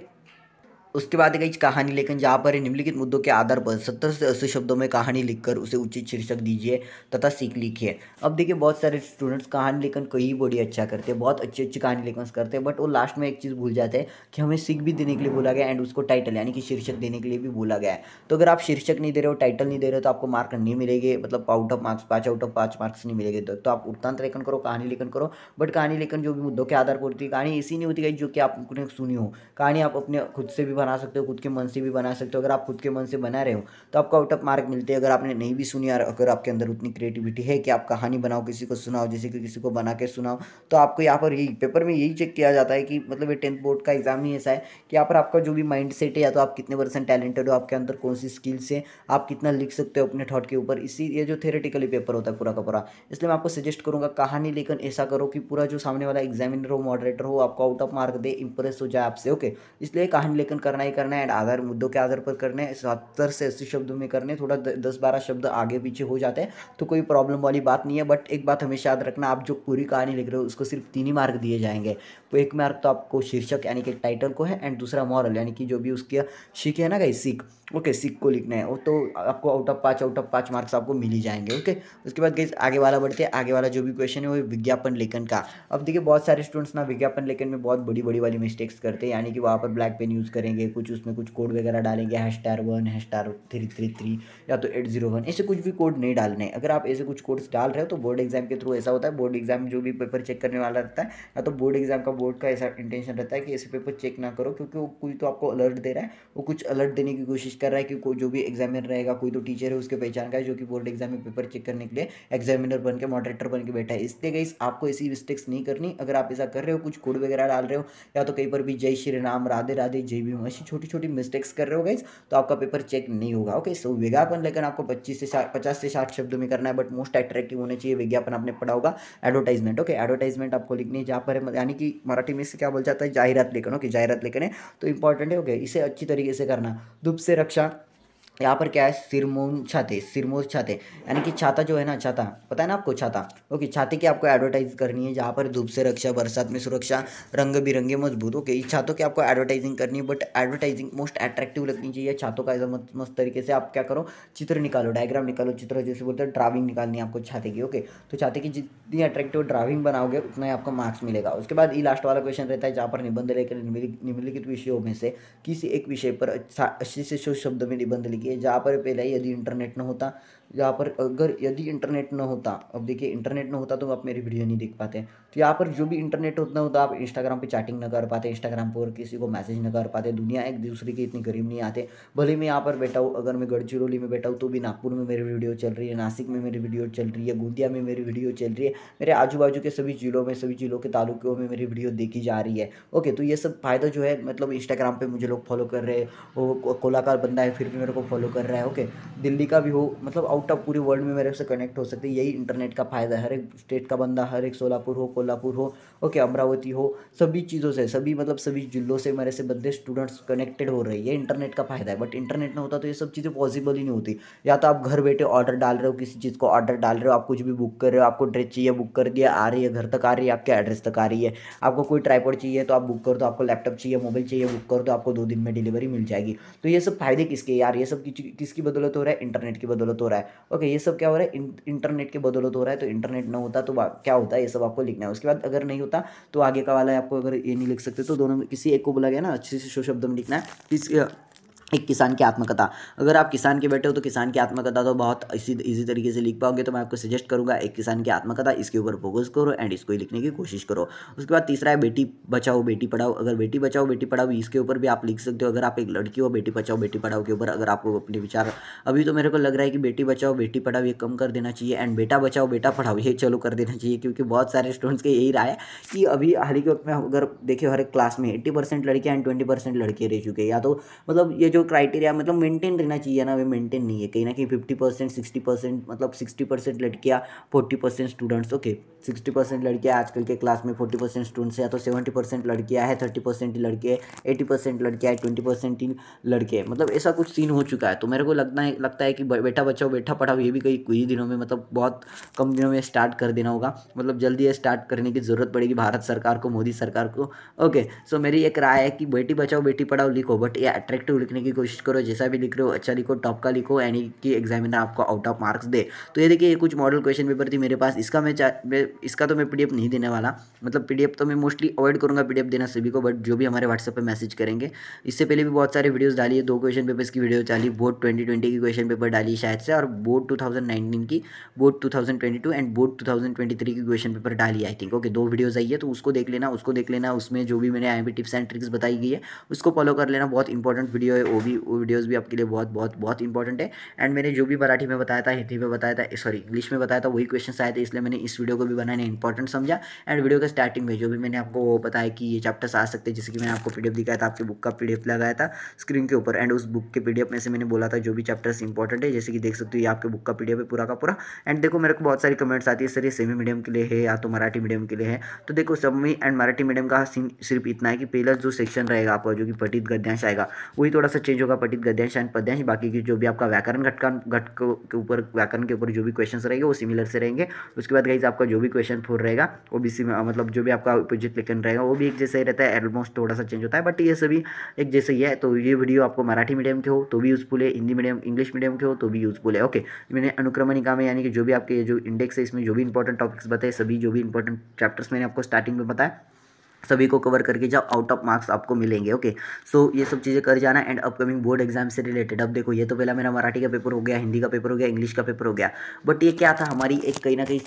उसके बाद एक कहानी लेखन जहाँ पर निम्नलिखित मुद्दों के आधार पर सत्तर से अस्सी शब्दों में कहानी लिखकर उसे उचित शीर्षक दीजिए तथा सीख लिखिए अब देखिए बहुत सारे स्टूडेंट्स कहानी लेखन कहीं बड़ी अच्छा करते हैं बहुत अच्छी अच्छी कहानी लेखन करते हैं बट वो लास्ट में एक चीज़ भूल जाते हैं कि हमें सीख भी देने के लिए बोला गया एंड उसको टाइटल यानी कि शीर्षक देने के लिए भी बोला गया है तो अगर आप शीर्षक नहीं दे रहे हो टाइटल नहीं दे रहे हो तो आपको मार्क नहीं मिलेगी मतलब आउट ऑफ मार्क्स पाँच आउट ऑफ पाँच मार्क्स नहीं मिलेगी तो, तो आप उत्तांत लेखन करो कहानी लेखन करो बट कहानी लेखन जो भी मुद्दों के आधार पर होती है कहानी ऐसी नहीं होती गई जो कि आपने सुनी हो कहानी आप अपने खुद से भी बना सकते हो खुद के मन से भी बना सकते हो अगर आप खुद के मन से बना रहे हो तो आपको आउट ऑफ मार्क मिलते हैं अगर आपने नहीं भी सुनी अगर आपके अंदर उतनी क्रिएटिविटी है कि आप कहानी बनाओ किसी को सुनाओ जैसे कि किसी को बना के सुनाओ तो आपको यहाँ पर यही पेपर में यही चेक किया जाता है कि मतलब ये टेंथ बोर्ड का एग्जाम ही ऐसा है कि यहाँ पर आपका जो भी माइंड सेट है या तो आप कितने परसेंट टैलेंटेड हो आपके अंदर कौन सी स्किल्स है आप कितना लिख सकते हो अपने थॉट के ऊपर इसी ये जो थेरेटिकली पेपर होता है पूरा का पूरा इसलिए मैं आपको सजेस्ट करूँगा कहानी लेकिन ऐसा करो कि पूरा जो सामने वाला एग्जामिनर हो मॉडरेटर हो आपको आउट ऑफ मार्क दे इंप्रेस हो जाए आपसे ओके इसलिए कहानी लेखन करना ही करना है एंड आधार मुद्दों के आधार पर करने हैं सत्तर से अस्सी शब्दों में करने थोड़ा दस बारह शब्द आगे पीछे हो जाते हैं तो कोई प्रॉब्लम वाली बात नहीं है बट एक बात हमेशा याद रखना आप जो पूरी कहानी लिख रहे हो उसको सिर्फ तीन ही मार्क दिए जाएंगे तो एक मार्क तो आपको शीर्षक यानी कि टाइटल को है एंड दूसरा मॉरल यानी कि जो भी उसकी सीख है ना कहीं सीख ओके सीख को लिखना है वो तो आपको आउट ऑफ पाँच आउट ऑफ पाँच मार्क्स आपको मिल ही जाएंगे ओके उसके बाद गई आगे वाला बढ़ते हैं आगे वाला जो भी क्वेश्चन है वो विज्ञापन लेखन का अब देखिए बहुत सारे स्टूडेंट्स ना विज्ञापन लेखन में बहुत बड़ी बड़ी वाली मिस्टेक्स करते हैं यानी कि वहाँ पर ब्लैक पेन यूज़ करेंगे बनाएंगे कुछ उसमें कुछ कोड वगैरह डालेंगे hash star one hash star three three three या तो एट जीरो वन ऐसे कुछ भी कोड नहीं डालने अगर आप ऐसे कुछ कोड्स डाल रहे हो तो बोर्ड एग्जाम के थ्रू ऐसा होता है बोर्ड एग्जाम जो भी पेपर चेक करने वाला रहता है या तो बोर्ड एग्जाम का बोर्ड का ऐसा इंटेंशन रहता है कि ऐसे पेपर चेक ना करो क्योंकि वो कोई तो आपको अलर्ट दे रहा है वो कुछ अलर्ट देने की कोशिश कर रहा है कि जो भी एग्जामिनर रहेगा कोई तो टीचर है उसके पहचान का है जो कि बोर्ड एग्जाम में पेपर चेक करने के लिए एग्जामिनर बन के मॉडरेटर बन के बैठा है इसलिए गई आपको ऐसी मिस्टेक्स नहीं करनी अगर आप ऐसा कर रहे हो कुछ कोड वगैरह डाल रहे हो या तो कहीं पर भी जय श्री राम राधे राधे जय भी हमेशा छोटी छोटी मिस्टेक्स कर रहे हो गाइज तो आपका पेपर चेक नहीं होगा ओके सो विज्ञापन लेकर आपको पच्चीस से पचास से साठ शब्दों में करना है बट मोस्ट अट्रैक्टिव होने चाहिए विज्ञापन आपने पढ़ा होगा एडवर्टाइजमेंट ओके एडवर्टाइजमेंट आपको लिखनी है जहाँ पर यानी कि मराठी में से क्या बोल जाता है जाहिरत लेखन ओके जाहिरत लेखन है तो इंपॉर्टेंट है ओके इसे अच्छी तरीके से करना धूप से रक्षा यहाँ पर क्या है सिरमोन छाते सिरमोज छाते यानी कि छाता जो है ना छाता पता है ना आपको छाता ओके छाते की आपको एडवर्टाइज करनी है जहाँ पर धूप से रक्षा बरसात में सुरक्षा रंग बिरंगे मजबूत ओके इस छातों की आपको एडवर्टाइजिंग करनी है बट एडवर्टाइजिंग मोस्ट अट्रैक्टिव लगनी चाहिए छातों का एकदम मस्त तरीके से आप क्या करो चित्र निकालो डायग्राम निकालो चित्र जैसे बोलते हैं ड्राविंग निकालनी है आपको छाते की ओके तो छाते की जितनी अट्रैक्टिव ड्राविंग बनाओगे उतना ही आपको मार्क्स मिलेगा उसके बाद ये लास्ट वाला क्वेश्चन रहता है जहाँ पर निबंध लेकर निम्नलिखित विषयों में से किसी एक विषय पर अच्छे से शब्द में निबंध लिखी है जहाँ पर पहले यदि इंटरनेट न होता यहाँ पर अगर यदि इंटरनेट ना होता अब देखिए इंटरनेट ना होता तो आप मेरी वीडियो नहीं देख पाते तो यहाँ पर जो भी इंटरनेट होता होता आप इंस्टाग्राम पे चैटिंग ना कर पाते इंस्टाग्राम पर किसी को मैसेज ना कर पाते दुनिया एक दूसरे के इतनी गरीब नहीं आते भले मैं यहाँ पर बैठा हूँ अगर मैं गढ़चिरौली में बैठा हूँ तो भी नागपुर में मेरी वीडियो चल रही है नासिक में मेरी वीडियो चल रही है गोंदिया में मेरी वीडियो चल रही है मेरे आजू बाजू के सभी जिलों में सभी जिलों के तालुकों में मेरी वीडियो देखी जा रही है ओके तो ये सब फ़ायदा जो है मतलब इंस्टाग्राम पर मुझे लोग फॉलो कर रहे हैं वो कोलाकार बंदा है फिर भी मेरे को फॉलो कर रहा है ओके दिल्ली का भी हो मतलब आउट ऑफ पूरी वर्ल्ड में मेरे से कनेक्ट हो सकते यही इंटरनेट का फ़ायदा है हर एक स्टेट का बंदा हर एक सोलापुर हो कोल्हापुर हो ओके अमरावती हो सभी चीज़ों से सभी मतलब सभी जिलों से मेरे से बंदे स्टूडेंट्स कनेक्टेड हो रही है इंटरनेट का फ़ायदा है बट इंटरनेट ना होता तो ये सब चीज़ें पॉसिबल ही नहीं होती या तो आप घर बैठे ऑर्डर डाल रहे हो किसी चीज़ को ऑर्डर डाल रहे हो आप कुछ भी बुक कर रहे हो आपको ड्रेस चाहिए बुक कर दिया आ रही है घर तक आ रही है आपके एड्रेस तक आ रही है आपको कोई ट्राईपोर्ड चाहिए तो आप बुक कर दो आपको लैपटॉप चाहिए मोबाइल चाहिए बुक कर दो आपको दो दिन में डिलीवरी मिल जाएगी तो ये सब फायदे किसके यार ये सब किसकी बदौलत हो रहा है इंटरनेट की बदौलत हो रहा है ओके ये सब क्या हो रहा है इंटरनेट के बदौलत हो रहा है तो इंटरनेट ना होता तो क्या होता है ये सब आपको लिखना है उसके बाद अगर नहीं होता तो आगे का वाला है आपको अगर ये नहीं लिख सकते तो दोनों किसी एक को बोला गया ना अच्छे से शो शब्द में लिखना है एक किसान की आत्मकथा अगर आप किसान के बेटे हो तो किसान की आत्मकथा तो बहुत इसी इजी तरीके से लिख पाओगे तो मैं आपको सजेस्ट करूंगा एक किसान की आत्मकथा इसके ऊपर फोकस करो एंड इसको ही लिखने की कोशिश करो उसके बाद तीसरा है बेटी बचाओ बेटी पढ़ाओ अगर बेटी बचाओ बेटी पढ़ाओ इसके ऊपर भी आप लिख सकते हो अगर आप एक लड़की हो बेटी बचाओ बेटी पढ़ाओ के ऊपर अगर आपको अपने विचार अभी तो मेरे को लग रहा है कि बेटी बचाओ बेटी पढ़ाओ ये कम कर देना चाहिए एंड बेटा बचाओ बेटा पढ़ाओ ये चलो कर देना चाहिए क्योंकि बहुत सारे स्टूडेंट्स के यही रहा है कि अभी हाल एक के वक्त में अगर देखिए हर एक क्लास में एट्टी लड़के एंड ट्वेंटी लड़के रह चुके हैं या तो मतलब ये जो क्राइटेरिया मतलब मेंटेन रहना चाहिए ना वे मेंटेन नहीं है कहीं ना कहीं फिफ्टी परसेंट सिक्सटी परसेंट मतलब सिक्सटी परसेंट लड़कियाँ forty percent students okay sixty percent लड़कियाँ आजकल के क्लास में फोर्टी परसेंट स्टूडेंट्स या तो सेवेंटी परसेंट लड़कियाँ है थर्टी परसेंट लड़के एटी परसेंट लड़कियाँ है ट्वेंटी परसेंट लड़के मतलब ऐसा कुछ सीन हो चुका है तो मेरे को लगता है लगता है कि बेटा बचाओ बेटा पढ़ाओ ये भी कई कुछ ही दिनों में मतलब बहुत कम दिनों में स्टार्ट कर देना होगा मतलब जल्दी स्टार्ट करने की ज़रूरत पड़ेगी भारत सरकार को मोदी सरकार को ओके सो मेरी एक राय है कि बेटी बचाओ बेटी पढ़ाओ लिखो बट ये अट्रैक्टिव लिखने की की कोशिश करो जैसा भी लिख रहे हो अच्छा लिखो टॉप का लिखो यानी कि एग्जामिनर आपको आउट ऑफ मार्क्स दे तो ये देखिए ये कुछ मॉडल क्वेश्चन पेपर थी मेरे पास इसका मैं इसका तो मैं पीडीएफ नहीं देने वाला मतलब पीडीएफ तो मैं मोस्टली अवॉइड करूँगा पीडीएफ देना सभी को बट जो भी हमारे व्हाट्सएप पर मैसेज करेंगे इससे पहले भी बहुत सारे वीडियोज़ डाली है दो क्वेश्चन पेपर्स की वीडियो डाली बोर्ड ट्वेंटी ट्वेंटी की क्वेश्चन पेपर डाली शायद से और बोर्ड टू थाउजेंड नाइनटीन की board two thousand twenty two and board two thousand twenty three की क्वेश्चन पेपर डाली आई थिंक ओके दो वीडियोज़ आई है तो उसको देख लेना उसको देख लेना उसमें जो भी मैंने आई टिप्स एंड ट्रिक्स बताई गई है उसको फॉलो कर लेना बहुत इंपॉर्टेंट वीडियो है वो भी वो वीडियोज़ भी आपके लिए बहुत बहुत बहुत इंपॉर्टेंट है एंड मैंने जो भी मराठी में बताया था हिंदी में बताया था सॉरी इंग्लिश में बताया था वही क्वेश्चन आए थे इसलिए मैंने इस वीडियो को भी बनाने इंपॉर्टेंट समझा एंड वीडियो के स्टार्टिंग में जो भी मैंने आपको वो बताया कि ये चैप्टर्स आ सकते हैं जैसे कि मैंने आपको पी दिखाया था आपकी बुक का पी लगाया था स्क्रीन के ऊपर एंड उस बुक के पी में से मैंने बोला था जो भी चैप्टर्स इंपॉर्टेंट है जैसे कि देख सकते हो ये आपके बुक का पी है पूरा का पूरा एंड देखो मेरे को बहुत सारी कमेंट्स आती है सर ये सेमी मीडियम के लिए है या तो मराठी मीडियम के लिए है तो देखो सेमी एंड मराठी मीडियम का सिर्फ इतना है कि पहला जो सेक्शन रहेगा आपका जो कि पठित गद्यांश आएगा वही थोड़ा सा चेंज होगा पठित गद्यांश एंड पद्यांश बाकी की जो भी आपका व्याकरण घटका घट के ऊपर व्याकरण के ऊपर जो भी क्वेश्चन रहेंगे वो सिमिलर से रहेंगे उसके बाद गाइज आपका जो भी क्वेश्चन फोर रहेगा वो भी मतलब जो भी आपका उपजित लेखन रहेगा वो भी एक जैसे ही रहता है ऑलमोस्ट थोड़ा सा चेंज होता है बट ये सभी एक जैसे ही है तो ये वीडियो आपको मराठी मीडियम के हो तो भी यूज़फुल है हिंदी मीडियम इंग्लिश मीडियम के हो तो भी यूज़फुल है ओके मैंने अनुक्रमणिका में यानी कि जो भी आपके जो इंडेक्स है इसमें जो भी इंपॉर्टेंट टॉपिक्स बताए सभी जो भी इंपॉर्टेंट चैप्टर्स मैंने आपको स्टार्टिंग में बताया सभी को कवर करके जाओ आउट ऑफ मार्क्स आपको मिलेंगे ओके सो so, ये सब चीज़ें कर जाना एंड अपकमिंग बोर्ड एग्जाम से रिलेटेड अब देखो ये तो पहला मेरा मराठी का पेपर हो गया हिंदी का पेपर हो गया इंग्लिश का पेपर हो गया बट ये क्या था हमारी एक कहीं ना कहीं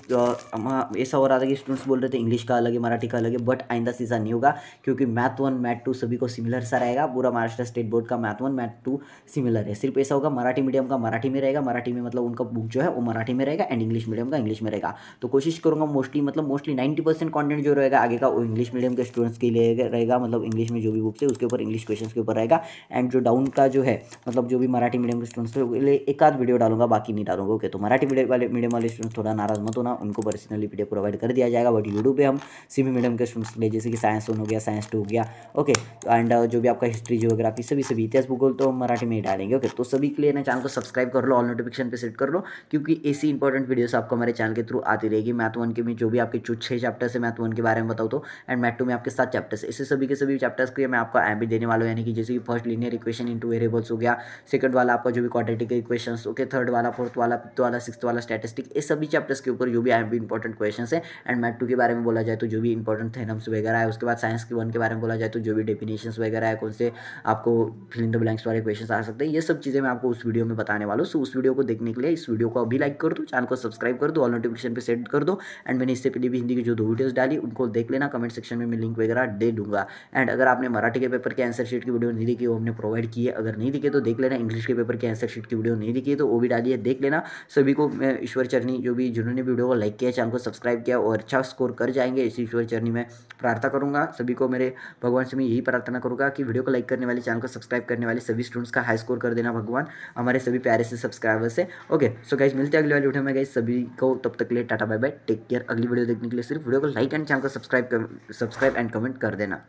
हाँ, ऐसा हो रहा था कि स्टूडेंट्स बोल रहे थे इंग्लिश का अलग है मराठी का अलग है बट आइंदा सीज़ा नहीं होगा क्योंकि मैथ वन मैथ टू सभी को सिमिलर सा रहेगा पूरा महाराष्ट्र स्टेट बोर्ड का math one math two similar है सिर्फ ऐसा होगा मराठी मीडियम का मराठी में रहेगा मराठी में मतलब उनका बुक जो है वो मराठी में रहेगा एंड इंग्लिश मीडियम का इंग्लिश में रहेगा तो कोशिश करूँगा मोस्टली मतलब मोस्टली नाइन्टी परसेंट कॉन्टेंट जो रहेगा आगे का वो इंग्लिश मीडियम रहेगा स्टूडेंट्स के लिए रहेगा मतलब इंग्लिश में जो भी बुक्स है उसके ऊपर इंग्लिश क्वेश्चन के ऊपर रहेगा एंड जो डाउन का जो है मतलब जो भी मराठी मीडियम के स्टूडेंट्स लिए एक आध वीडियो डालूंगा बाकी नहीं डालूंगा ओके तो मराठी मीडियम वाले मीडियम वाले स्टूडेंट्स थोड़ा नाराज मत होना उनको पर्सनली वीडियो प्रोवाइड कर दिया जाएगा बट यूट्यूब पर हम सीबी मीडियम के स्टूडेंट्स के लिए जैसे कि साइंस वन हो गया साइंस टू हो गया ओके एंड uh, जो भी आपका हिस्ट्री जियोग्राफी सभी सभी इतिहास भूगोल तो हम मराठी में ही डालेंगे ओके तो सभी के लिए ना चैनल को सब्सक्राइब कर लो ऑल नोटिफिकेशन पर सेट कर लो क्योंकि ऐसी इंपॉर्टेंट वीडियोस आपको हमारे चैनल के थ्रू आती रहेगी मैथ वन के में जो भी आपके छह चैप्टर से मैथ वन के बारे में बताऊँ तो एंड मैथ टू में आपके साथ चैप्टर्स इसे सभी के सभी चैप्टर्स के मैं आपको एम देने वाला हूँ यानी कि जैसे कि first linear equation in two variables हो गया सेकंड वाला आपका जो भी क्वाड्रेटिक इक्वेशन ओके थर्ड वाला फोर्थ वाला फिफ्थ वाला सिक्स वाला स्टेटिस्टिक इस सभी चैप्टर्स के ऊपर जो भी एम इंपॉर्टेंट क्वेश्चन है एंड मैथ टू के बारे में बोला जाए तो जो भी इंपॉर्टेंट थेनम्स वगैरह है उसके बाद साइंस के वन के बारे में बोला जाए तो जो भी डेफिनेशन वगैरह है कौन से आपको फिलिंग ब्लैंक्स वाले क्वेश्चन आ सकते हैं ये सब चीज़ें मैं आपको उस वीडियो में बताने वाला हूँ सो उस वीडियो को देखने के लिए इस वीडियो को अभी लाइक कर दो चैनल को सब्सक्राइब कर दो ऑल नोटिफिकेशन पर सेट कर दो एंड मैंने इससे पहले भी हिंदी की जो दो वीडियोज़ डाली उनको देख लेना कमेंट सेक्शन में मिल लिंक वगैरह दे दूंगा एंड अगर आपने मराठी के पेपर के आंसर शीट की वीडियो नहीं देखी वो हमने प्रोवाइड की है अगर नहीं दिखे तो देख लेना इंग्लिश के पेपर के आंसर शीट की वीडियो नहीं दिखी तो वो भी डालिए देख लेना सभी को मैं ईश्वर चरनी जो भी जिन्होंने वीडियो को लाइक किया चैनल को सब्सक्राइब किया और अच्छा स्कोर कर जाएंगे इसी ईश्वर चरनी में प्रार्थना करूँगा सभी को मेरे भगवान से मैं यही प्रार्थना करूँगा कि वीडियो को लाइक करने वाले चैनल को सब्सक्राइब करने वाले सभी स्टूडेंट्स का हाई स्कोर कर देना भगवान हमारे सभी प्यारे से सब्सक्राइबर्स से ओके सो गाइज मिलते हैं अगले वाले वीडियो में गाइज सभी को तब तक के लिए tata bye bye take care अगली वीडियो देखने के लिए सिर्फ वीडियो को लाइक एंड चैनल को subscribe subscribe short and comment कर देना